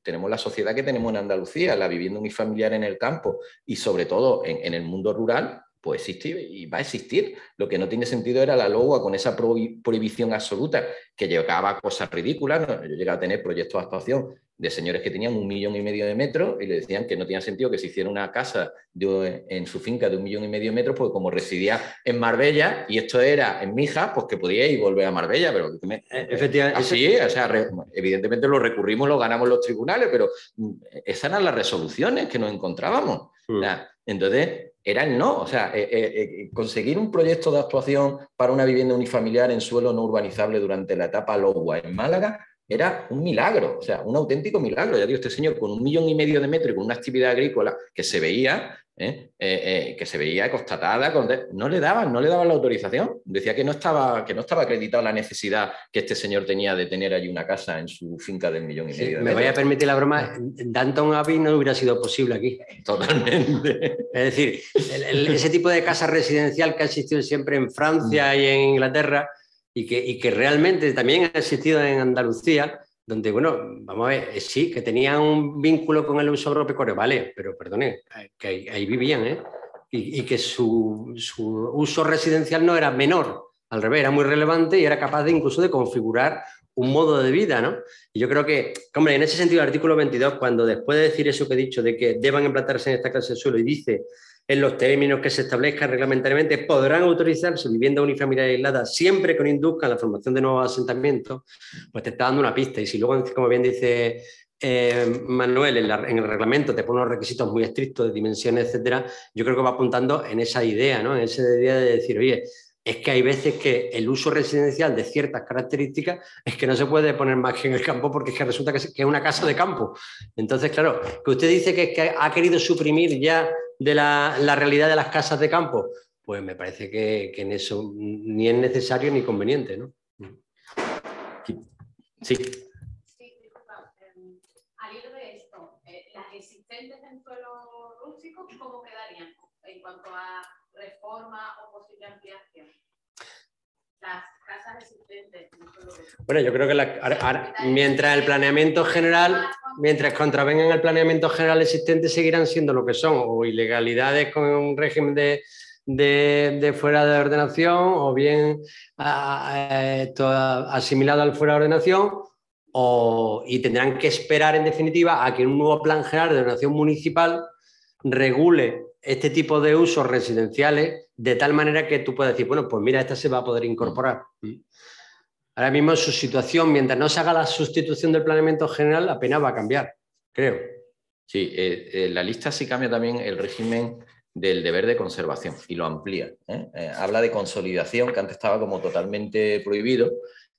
tenemos la sociedad que tenemos en Andalucía, la vivienda familiar en el campo y sobre todo en el mundo rural, pues existe y va a existir. Lo que no tiene sentido era la LOA con esa prohibición absoluta que llegaba a cosas ridículas. Yo llegué a tener proyectos de actuación de señores que tenían un millón y medio de metros y le decían que no tenía sentido que se hiciera una casa en su finca de un millón y medio de metros, porque como residía en Marbella y esto era en Mijas, pues que podía ir volver a Marbella. Pero eh, Efectivamente, o sea, evidentemente lo recurrimos, lo ganamos los tribunales, pero mm, esas eran las resoluciones que nos encontrábamos. Mm. Entonces, era el no. O sea, eh, eh, eh, conseguir un proyecto de actuación para una vivienda unifamiliar en suelo no urbanizable durante la etapa Logua en Málaga era un milagro, o sea, un auténtico milagro. Ya digo, este señor con un millón y medio de metros y con una actividad agrícola que se veía, ¿eh? Eh, eh, que se veía constatada, no le daban, no le daban la autorización. Decía que no estaba, que no estaba acreditada la necesidad que este señor tenía de tener allí una casa en su finca del millón y medio. me voy a permitir la broma, Danton Abbey no hubiera sido posible aquí. Totalmente. Es decir, ese tipo de casa residencial que ha existido siempre en Francia mm. y en Inglaterra y que, y que realmente también ha existido en Andalucía, donde, bueno, vamos a ver, eh, sí, que tenían un vínculo con el uso agropecuario, vale, pero perdone, que ahí, vivían, ¿eh? Y, y que su, su, uso residencial no era menor, al revés, era muy relevante y era capaz de incluso de configurar un modo de vida, ¿no? Y yo creo que, hombre, en ese sentido, el artículo 22, cuando después de decir eso que he dicho, de que deban implantarse en esta clase de suelo, y dice en los términos que se establezcan reglamentariamente, podrán autorizarse vivienda unifamiliar aislada siempre que no induzcan la formación de nuevos asentamientos, pues te está dando una pista. Y si luego, como bien dice eh, Manuel, en, el reglamento te pone unos requisitos muy estrictos de dimensiones, etcétera, yo creo que va apuntando en esa idea, ¿no? En esa idea de decir, oye, es que hay veces que el uso residencial de ciertas características es que no se puede poner más que en el campo porque es que resulta que es una casa de campo. Entonces, claro, que usted dice que ha querido suprimir ya de la, la realidad de las casas de campo? Pues me parece que, en eso ni es necesario ni conveniente, ¿no? Sí. Sí, disculpa. Em, al hilo de esto, eh, ¿las existentes en suelo rústico cómo quedarían en cuanto a reforma o posible ampliación? Las bueno, yo creo que mientras el planeamiento general, mientras contravengan el planeamiento general existente, seguirán siendo lo que son, o ilegalidades con un régimen de, fuera de ordenación, o bien asimilado al fuera de ordenación, y tendrán que esperar en definitiva a que un nuevo plan general de ordenación municipal regule este tipo de usos residenciales de tal manera que tú puedes decir, bueno, pues mira, esta se va a poder mm. incorporar. Mm. Ahora mismo su situación, mientras no se haga la sustitución del planeamiento general, apenas va a cambiar, creo. Sí, eh, eh, la lista sí cambia también el régimen del deber de conservación y lo amplía. ¿eh? habla de consolidación, que antes estaba como totalmente prohibido,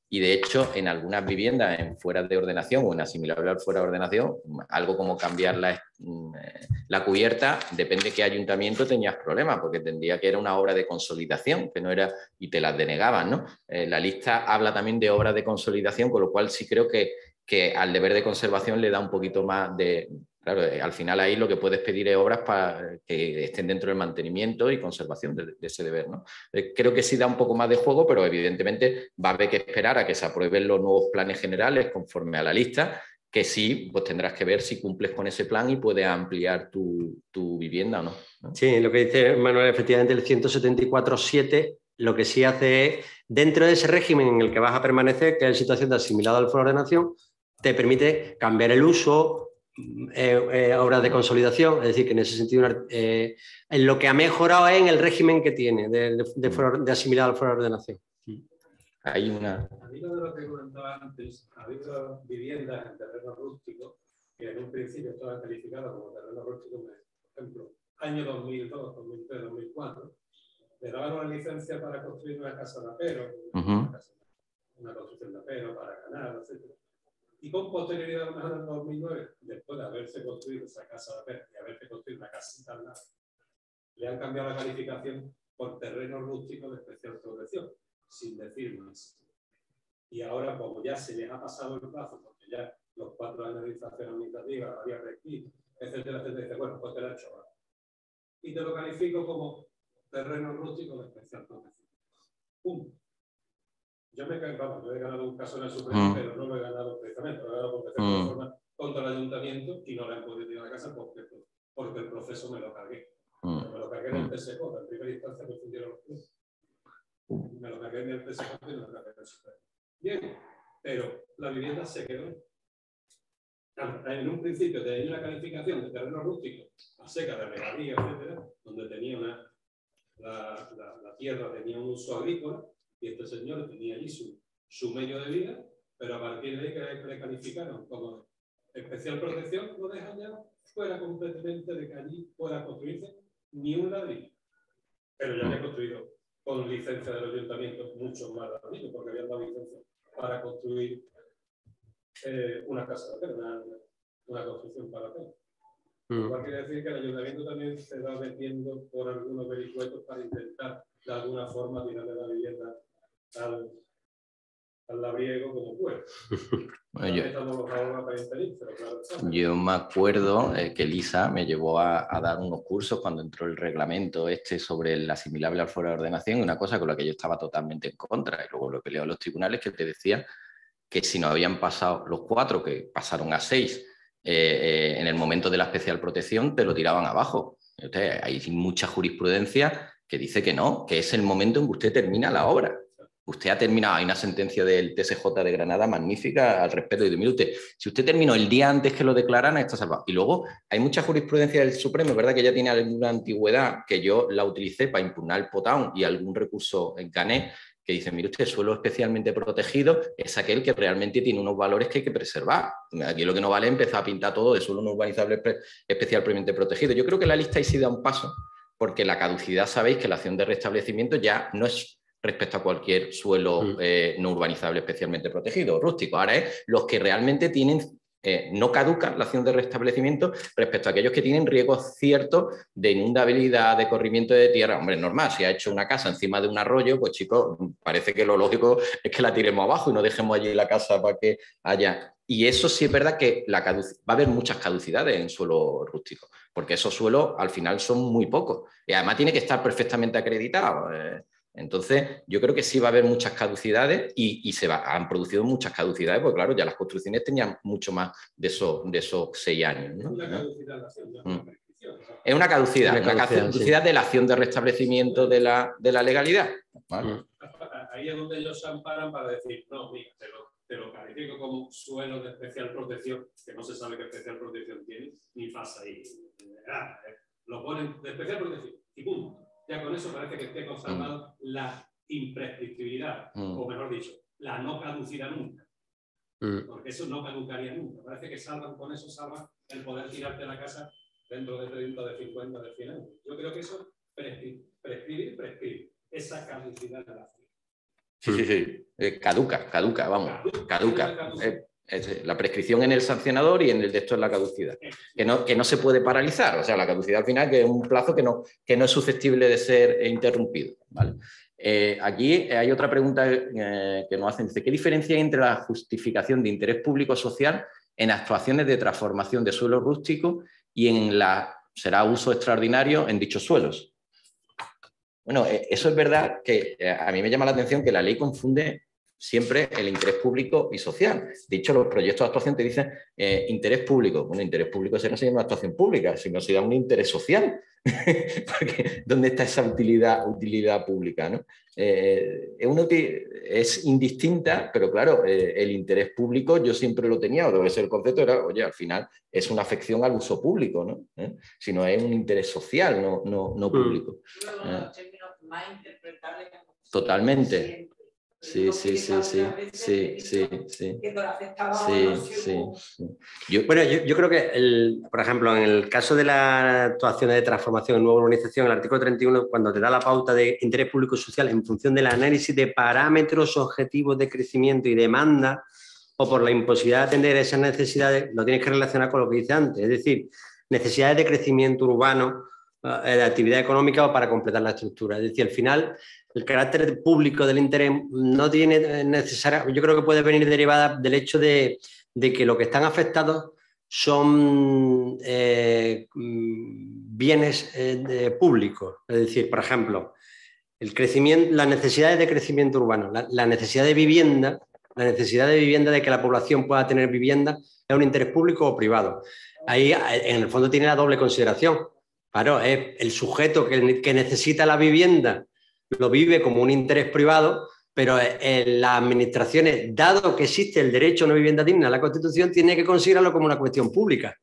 y de hecho, en algunas viviendas en fuera de ordenación o en asimilable fuera de ordenación, algo como cambiar la, mm, eh, la cubierta, depende de qué ayuntamiento tenías problemas, porque tendría que era una obra de consolidación, que no era, y te las denegaban, ¿no? Eh, la lista habla también de obras de consolidación, con lo cual sí creo que, que al deber de conservación le da un poquito más de, Claro, eh, al final ahí lo que puedes pedir es obras para que estén dentro del mantenimiento y conservación de, ese deber. ¿no? Eh, creo que sí da un poco más de juego, pero evidentemente va a haber que esperar a que se aprueben los nuevos planes generales conforme a la lista, que sí, pues tendrás que ver si cumples con ese plan y puedes ampliar tu, vivienda o no, Sí, lo que dice Manuel, efectivamente el 174.7 lo que sí hace es, dentro de ese régimen en el que vas a permanecer, que es la situación de asimilado al foro de nación, te permite cambiar el uso, eh, eh, obras de consolidación, es decir, que en ese sentido eh, en lo que ha mejorado es en el régimen que tiene de, de, de, mm. asimilar al foro de ordenación. Mm. Hay una. A mí lo de lo que comentaba antes, ha habido viviendas en terreno rústico que en un principio estaba calificadas como terreno rústico, por ejemplo, año 2002, 2003, 2004, le daban una licencia para construir una casa de apero, una, una, construcción de apero para ganar, etcétera y con posterioridad a lo 2009, después de haberse construido esa casa de y haberse construido una casita al le han cambiado la calificación por terreno rústico de especial protección, sin decir más. Y ahora, como ya se les ha pasado el plazo, porque ya los cuatro años de administración administrativa, había requisito, etcétera, etcétera, bueno, pues te la he hecho ahora. Y te lo califico como terreno rústico de especial protección. Punto. Yo me yo he ganado un caso en el Supremo, mm. pero no lo he ganado precisamente, lo he ganado por defecto forma contra el ayuntamiento y no le han podido ir a la casa porque, porque el proceso me lo cargué. Mm. Me lo cargué en el mm. PSJ, en primera instancia me fundieron los lo cargué en el PSJ y me lo cargué en el Supremo. Bien, pero la vivienda se quedó. En un principio tenía una calificación de terreno rústico a seca de regadía, etcétera, donde tenía una, la tierra tenía un uso agrícola y este señor tenía allí su, su medio de vida, pero a partir de ahí que le calificaron como especial protección, lo dejan ya fuera completamente de que allí pueda construirse ni un ladrillo. Pero ya había mm. construido con licencia del ayuntamiento muchos más ladrillos, porque había dado licencia para construir eh, una casa de una, una construcción para hacer. Mm. lo quiere decir que el ayuntamiento también se va metiendo por algunos vericuetos para intentar de alguna forma de la vivienda al, labriego como puede. yo, me acuerdo eh, que Lisa me llevó a, dar unos cursos cuando entró el reglamento este sobre el asimilable al fuera de ordenación, una cosa con la que yo estaba totalmente en contra, y luego lo peleó a los tribunales que te decía que si no habían pasado los cuatro, que pasaron a seis, eh, eh, en el momento de la especial protección te lo tiraban abajo. hay mucha jurisprudencia que dice que no, que es el momento en que usted termina la obra Usted ha terminado, hay una sentencia del TSJ de Granada magnífica al respecto, y mire usted, si usted terminó el día antes que lo declararan, está salvado. Y luego hay mucha jurisprudencia del Supremo, ¿verdad? Que ya tiene alguna antigüedad que yo la utilicé para impugnar el POTAUN y algún recurso en CANET que dice, mire usted, suelo especialmente protegido es aquel que realmente tiene unos valores que hay que preservar. Aquí lo que no vale es empezar a pintar todo de suelo no urbanizable especialmente protegido. Yo creo que la lista ahí sí da un paso, porque la caducidad sabéis que la acción de restablecimiento ya no es respecto a cualquier suelo mm. eh, no urbanizable especialmente protegido, rústico. Ahora es los que realmente tienen eh, no caducan la acción de restablecimiento respecto a aquellos que tienen riesgos cierto de inundabilidad, de corrimiento de tierra. Hombre, normal, si ha hecho una casa encima de un arroyo, pues chicos, parece que lo lógico es que la tiremos abajo y no dejemos allí la casa para que haya. Y eso sí es verdad que la va a haber muchas caducidades en suelo rústico, porque esos suelos al final son muy pocos. Y además tiene que estar perfectamente acreditado. Eh, entonces, yo creo que sí va a haber muchas caducidades y, se han producido muchas caducidades, porque claro, ya las construcciones tenían mucho más de esos, seis años. ¿no? Mm. Es una caducidad, de la acción de restablecimiento de la, legalidad. Mm. Ahí es donde ellos se amparan para decir, no, mira, te lo, califico como suelo de especial protección, que no se sabe qué especial protección tiene, ni pasa ahí. ¿eh? lo ponen de especial protección y punto ya con eso parece que esté constatado mm. la imprescriptibilidad, mm. o mejor dicho, la no caducidad nunca. Mm. Porque eso no caducaría nunca. Parece que salvan, con eso salva el poder tirarte la casa dentro de 30, este de 50, de 100 años. Yo creo que eso prescribir, prescribir, prescribir. Esa caducidad de la fe. Sí, sí, sí. Eh, caduca, caduca, vamos. Caduca. Eh, la prescripción en el sancionador y en el texto de la caducidad, que no, que no se puede paralizar, o sea, la caducidad final que es un plazo que no, que no es susceptible de ser interrumpido. Eh, aquí hay otra pregunta eh, que nos hacen, dice, ¿qué diferencia hay entre la justificación de interés público social en actuaciones de transformación de suelos rústicos y en la, será uso extraordinario en dichos suelos? Bueno, eh, eso es verdad que a mí me llama la atención que la ley confunde siempre el interés público y social. De hecho, los proyectos de actuación te dicen eh, interés público. Bueno, interés público se no llama actuación pública, sino se da un interés social. Porque, ¿dónde está esa utilidad, utilidad pública? Eh, es, es, indistinta, pero claro, eh, el interés público yo siempre lo tenía, o debe ser el concepto, era, oye, al final es una afección al uso público, ¿no? Si no es un interés social, no, no, no mm. público. Totalmente. Sí, sí, sí, sí, sí, sí, sí. Yo, bueno, yo, creo que, el, por ejemplo, en el caso de las actuaciones de transformación en nueva urbanización, el artículo 31, cuando te da la pauta de interés público social en función del análisis de parámetros objetivos de crecimiento y demanda, o por la imposibilidad de atender esas necesidades, lo tienes que relacionar con lo que dice antes, es decir, necesidades de crecimiento urbano eh, de actividad económica o para completar la estructura. Es decir, al final el carácter público del interés no tiene eh, necesaria, yo creo que puede venir derivada del hecho de, que lo que están afectados son eh, mm, bienes públicos. Es decir, por ejemplo, el crecimiento, las necesidades de crecimiento urbano, la, la, necesidad de vivienda, la necesidad de vivienda de que la población pueda tener vivienda es un interés público o privado. Ahí en el fondo tiene la doble consideración Claro, ah, es el sujeto que, que necesita la vivienda lo vive como un interés privado, pero eh, en las administraciones, dado que existe el derecho a una vivienda digna, la Constitución tiene que considerarlo como una cuestión pública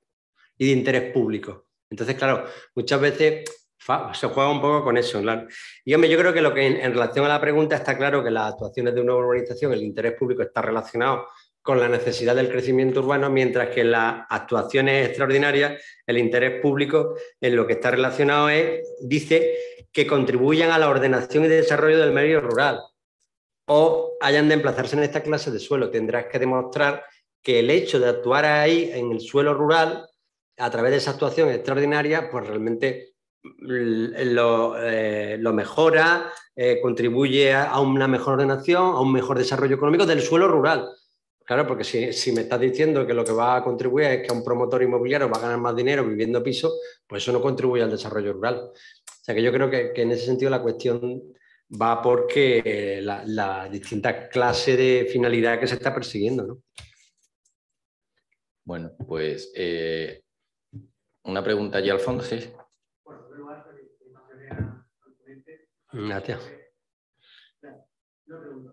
y de interés público. Entonces, claro, muchas veces se juega un poco con eso. Claro. Y yo creo que lo que en, relación a la pregunta está claro que las actuaciones de una urbanización, el interés público está relacionado con la necesidad del crecimiento urbano, mientras que las actuaciones extraordinarias, el interés público en lo que está relacionado es, dice, que contribuyan a la ordenación y desarrollo del medio rural o hayan de emplazarse en esta clase de suelo. Tendrás que demostrar que el hecho de actuar ahí en el suelo rural, a través de esa actuación extraordinaria, pues realmente mm, eh, lo, mejora, eh, contribuye a una mejor ordenación, a un mejor desarrollo económico del suelo rural Claro, porque si, me estás diciendo que lo que va a contribuir es que un promotor inmobiliario va a ganar más dinero viviendo piso, pues eso no contribuye al desarrollo rural. O sea que yo creo que, en ese sentido la cuestión va porque la, distinta clase de finalidad que se está persiguiendo. Bueno, pues eh, una pregunta allí al fondo, sí. Gracias. pregunta,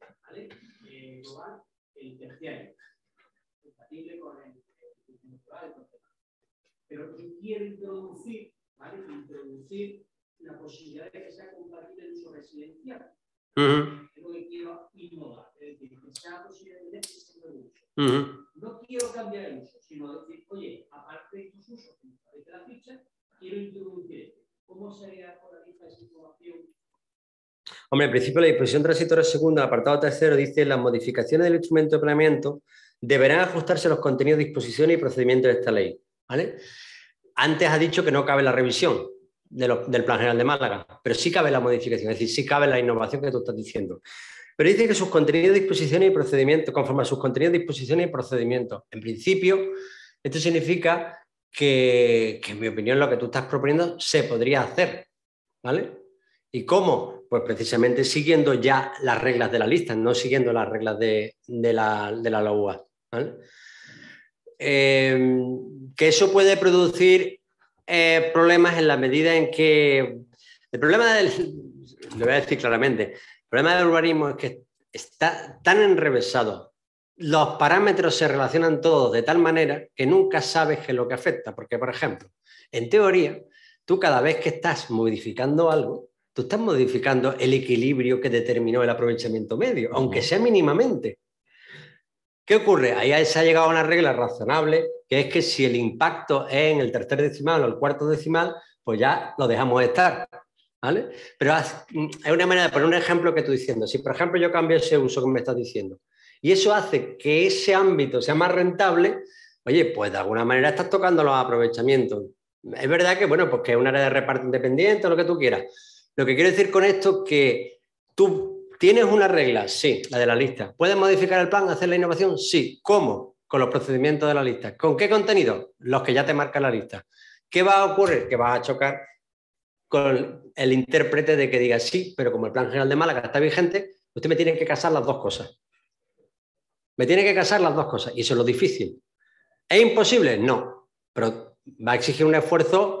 compatible con el Pero yo quiero introducir, ¿vale? Introducir la posibilidad de que sea compatible el uso residencial. Uh Es lo que quiero innovar, es decir, que sea posible el de uso. No quiero cambiar el uso, sino decir, oye, aparte de estos usos que aparece la ficha, quiero introducir este. ¿Cómo sería por la lista información Hombre, en principio la disposición transitoria segunda, apartado tercero, dice las modificaciones del instrumento de planeamiento deberán ajustarse a los contenidos, de disposición y procedimientos de esta ley. ¿vale? Antes ha dicho que no cabe la revisión del Plan General de Málaga, pero sí cabe la modificación, es decir, sí cabe la innovación que tú estás diciendo. Pero dice que sus contenidos, disposición y procedimientos, conforme a sus contenidos, disposiciones y procedimientos. En principio, esto significa que, que en mi opinión, lo que tú estás proponiendo se podría hacer. ¿Vale? ¿Y cómo? Pues precisamente siguiendo ya las reglas de la lista, no siguiendo las reglas de, la, de la eh, que eso puede producir eh, problemas en la medida en que el problema del, lo voy a decir claramente, el problema del urbanismo es que está tan enrevesado, los parámetros se relacionan todos de tal manera que nunca sabes qué es lo que afecta, porque por ejemplo, en teoría, tú cada vez que estás modificando algo, tú estás modificando el equilibrio que determinó el aprovechamiento medio, aunque sea mínimamente. ¿Qué ocurre? Ahí se ha llegado a una regla razonable, que es que si el impacto es en el tercer decimal o el cuarto decimal, pues ya lo dejamos estar. Pero hay mm, una manera de poner un ejemplo que tú diciendo. Si, por ejemplo, yo cambio ese uso que me estás diciendo y eso hace que ese ámbito sea más rentable, oye, pues de alguna manera estás tocando los aprovechamientos. Es verdad que, bueno, pues que es un área de reparto independiente, lo que tú quieras lo que quiero decir con esto es que tú tienes una regla, sí, la de la lista. ¿Puedes modificar el plan, hacer la innovación? Sí. ¿Cómo? Con los procedimientos de la lista. ¿Con qué contenido? Los que ya te marca la lista. ¿Qué va a ocurrir? Que vas a chocar con el intérprete de que diga sí, pero como el plan general de Málaga está vigente, usted me tiene que casar las dos cosas. Me tiene que casar las dos cosas. Y eso es lo difícil. ¿Es imposible? No. Pero va a exigir un esfuerzo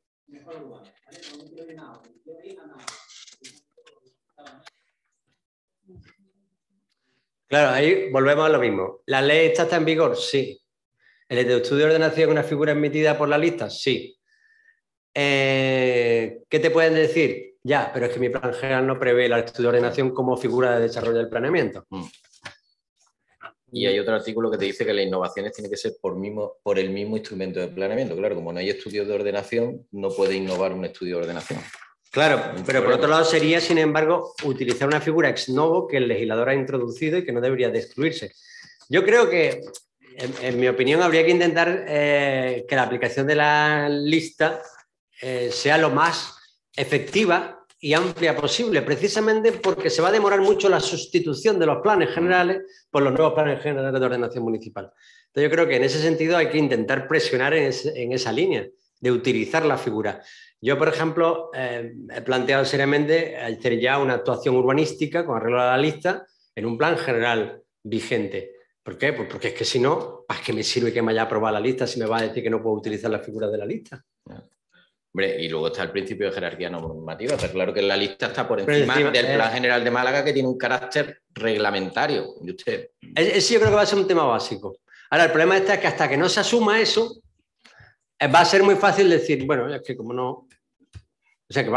Claro, ahí volvemos a lo mismo. ¿La ley está en vigor? Sí. ¿El estudio de ordenación es una figura emitida por la lista? Sí. Eh, ¿Qué te pueden decir? Ya, pero es que mi plan general no prevé el estudio de ordenación como figura de desarrollo del planeamiento. Mm. Y hay otro artículo que te dice que las innovaciones tienen que ser por, mismo, por el mismo instrumento de planeamiento. Claro, como no hay estudios de ordenación, no puede innovar un estudio de ordenación. Claro, pero por otro lado sería, sin embargo, utilizar una figura ex novo que el legislador ha introducido y que no debería destruirse. Yo creo que, en, mi opinión, habría que intentar eh, que la aplicación de la lista eh, sea lo más efectiva y amplia posible, precisamente porque se va a demorar mucho la sustitución de los planes generales por los nuevos planes generales de ordenación municipal. Entonces yo creo que en ese sentido hay que intentar presionar en, esa línea de utilizar la figura. Yo, por ejemplo, eh, he planteado seriamente hacer ya una actuación urbanística con arreglo a la lista en un plan general vigente. ¿Por qué? Pues porque es que si no, ¿para qué me sirve que me haya aprobado la lista si me va a decir que no puedo utilizar la figura de la lista? y luego está el principio de jerarquía normativa. pero claro que la lista está por encima del eh. Plan General de Málaga, que tiene un carácter reglamentario. Y yo creo que va a ser un tema básico. Ahora, el problema está es que hasta que no se asuma eso, eh, va a ser muy fácil decir, bueno, es que como no. O sea, que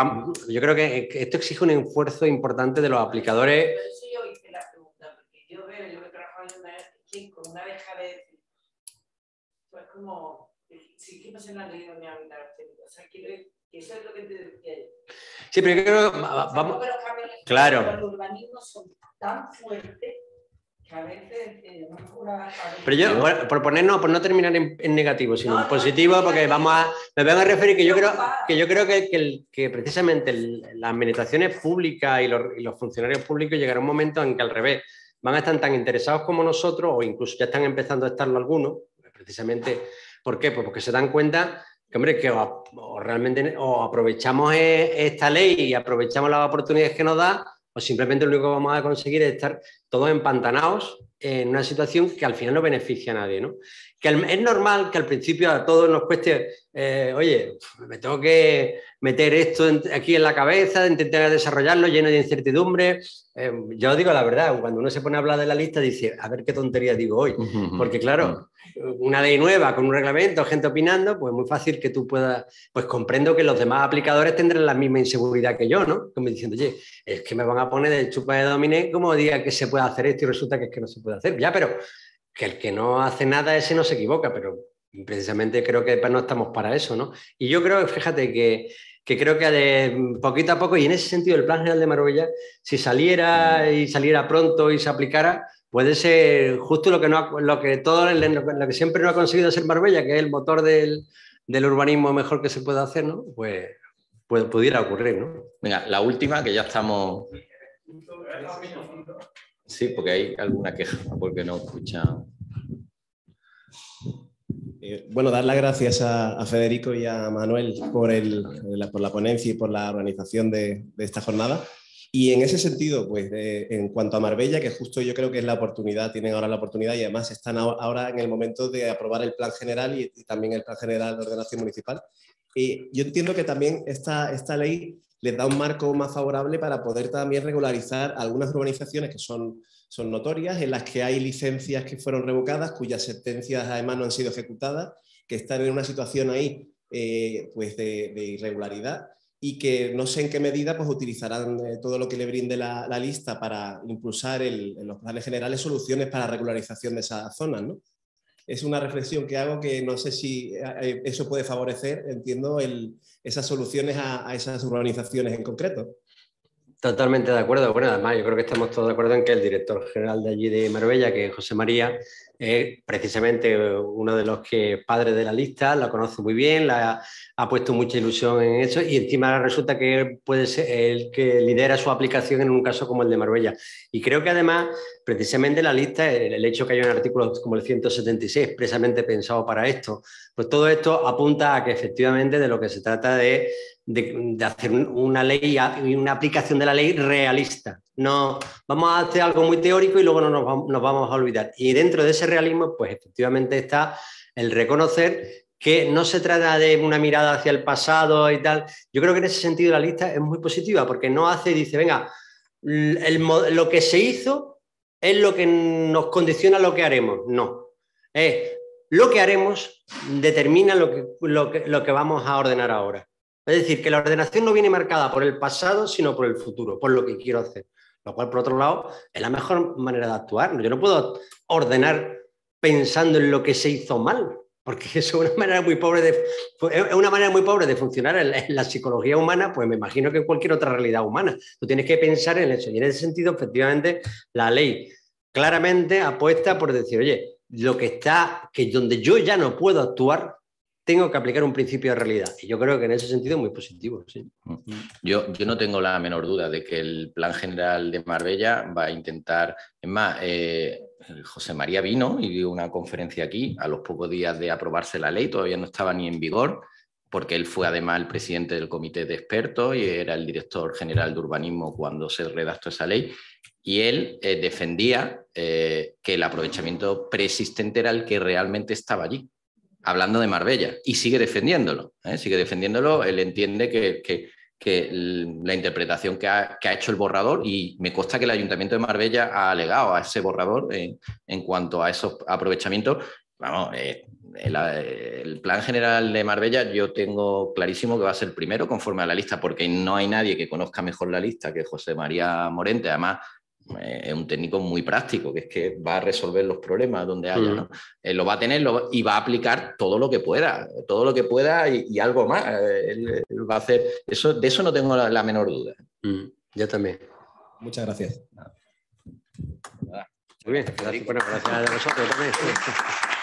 yo creo que esto exige un esfuerzo importante de los aplicadores. yo hice la pregunta, porque yo veo, yo una, con una de. Pues como la en la de este O sea, que eso es lo que te Sí, pero creo que vamos. claro. Los urbanismos son tan fuertes que a veces. Eh, pero yo, por, por no terminar en, negativo, sino en positivo, porque vamos a. Me voy a referir que yo creo que, que, precisamente las administraciones públicas y los, funcionarios públicos llegará un momento en que al revés van a estar tan interesados como nosotros, o incluso ya están empezando a estarlo algunos, precisamente ¿Por qué? Pues porque se dan cuenta que, hombre, que o, realmente o aprovechamos e, esta ley y aprovechamos las oportunidades que nos da, o simplemente lo único que vamos a conseguir es estar todos empantanados en una situación que al final no beneficia a nadie. ¿no? que es normal que al principio a todos nos cueste, eh, oye, me tengo que meter esto aquí en la cabeza, intentar desarrollarlo lleno de incertidumbre. Eh, yo digo la verdad, cuando uno se pone a hablar de la lista, dice, a ver qué tontería digo hoy. Porque claro, una ley nueva con un reglamento, gente opinando, pues muy fácil que tú puedas, pues comprendo que los demás aplicadores tendrán la misma inseguridad que yo, ¿no? Como diciendo, oye, es que me van a poner el chupa de dominé como diga que se puede hacer esto y resulta que es que no se puede hacer. Ya, pero que el que no hace nada ese no se equivoca, pero precisamente creo que no estamos para eso, ¿no? Y yo creo, fíjate, que, creo que de poquito a poco, y en ese sentido el Plan General de Marbella, si saliera mm. y saliera pronto y se aplicara, puede ser justo lo que, no, lo que, todo, lo que siempre no ha conseguido hacer Marbella, que es el motor del, urbanismo mejor que se pueda hacer, ¿no? Pues, pues pudiera ocurrir, ¿no? Venga, la última, que ya estamos... Sí, porque hay alguna queja porque no escuchan. Eh, bueno, dar las gracias a, Federico y a Manuel por, eh, la, por la ponencia y por la organización de, esta jornada. Y en ese sentido, pues en cuanto a Marbella, que justo yo creo que es la oportunidad, tienen ahora la oportunidad y además están ahora en el momento de aprobar el plan general y, también el plan general de ordenación municipal. Y yo entiendo que también esta, esta ley les da un marco más favorable para poder también regularizar algunas urbanizaciones que son, son notorias, en las que hay licencias que fueron revocadas, cuyas sentencias además no han sido ejecutadas, que están en una situación ahí eh, pues de, irregularidad y que no sé en qué medida pues, utilizarán eh, todo lo que le brinde la, lista para impulsar en los planes generales soluciones para regularización de esas zonas. ¿no? Es una reflexión que hago que no sé si eh, eso puede favorecer, entiendo, el, esas soluciones a, esas urbanizaciones en concreto. Totalmente de acuerdo. Bueno, además yo creo que estamos todos de acuerdo en que el director general de allí de Marbella, que es José María, es precisamente uno de los que padres de la lista, la conoce muy bien, la, ha puesto mucha ilusión en eso y encima resulta que puede ser el que lidera su aplicación en un caso como el de Marbella. Y creo que además, precisamente la lista, el hecho que haya un artículo como el 176 expresamente pensado para esto, pues todo esto apunta a que efectivamente de lo que se trata de de, hacer una ley y una aplicación de la ley realista. No vamos a hacer algo muy teórico y luego no nos, vamos, a olvidar. Y dentro de ese realismo, pues efectivamente está el reconocer que no se trata de una mirada hacia el pasado y tal. Yo creo que en ese sentido la lista es muy positiva porque no hace y dice, venga, lo que se hizo es lo que nos condiciona lo que haremos. No. Es lo que haremos determina lo que, lo que vamos a ordenar ahora. Es decir, que la ordenación no viene marcada por el pasado, sino por el futuro, por lo que quiero hacer. Lo cual, por otro lado, es la mejor manera de actuar. Yo no puedo ordenar pensando en lo que se hizo mal, porque es una manera muy pobre de, una manera muy pobre de funcionar en la, psicología humana, pues me imagino que en cualquier otra realidad humana. Tú tienes que pensar en eso. Y en ese sentido, efectivamente, la ley claramente apuesta por decir, oye, lo que está, que donde yo ya no puedo actuar, tengo que aplicar un principio de realidad. Y yo creo que en ese sentido es muy positivo. Mm. Yo, yo no tengo la menor duda de que el plan general de Marbella va a intentar, es más, eh, José María vino y dio una conferencia aquí a los pocos días de aprobarse la ley, todavía no estaba ni en vigor porque él fue además el presidente del comité de expertos y era el director general de urbanismo cuando se redactó esa ley, y él eh, defendía eh, que el aprovechamiento preexistente era el que realmente estaba allí, hablando de Marbella y sigue defendiéndolo, ¿eh? sigue defendiéndolo, él entiende que, la interpretación que ha, hecho el borrador, y me consta que el Ayuntamiento de Marbella ha alegado a ese borrador en, cuanto a esos aprovechamientos, vamos, eh, el, el, plan general de Marbella yo tengo clarísimo que va a ser primero conforme a la lista, porque no hay nadie que conozca mejor la lista que José María Morente. Además, es un técnico muy práctico, que es que va a resolver los problemas donde haya, ¿no? Él lo va a tener y va a aplicar todo lo que pueda, todo lo que pueda y, algo más. Él, va a hacer, eso, de eso no tengo la, menor duda. Mm, yo también. Muchas gracias. Muy bien, gracias a vosotros también.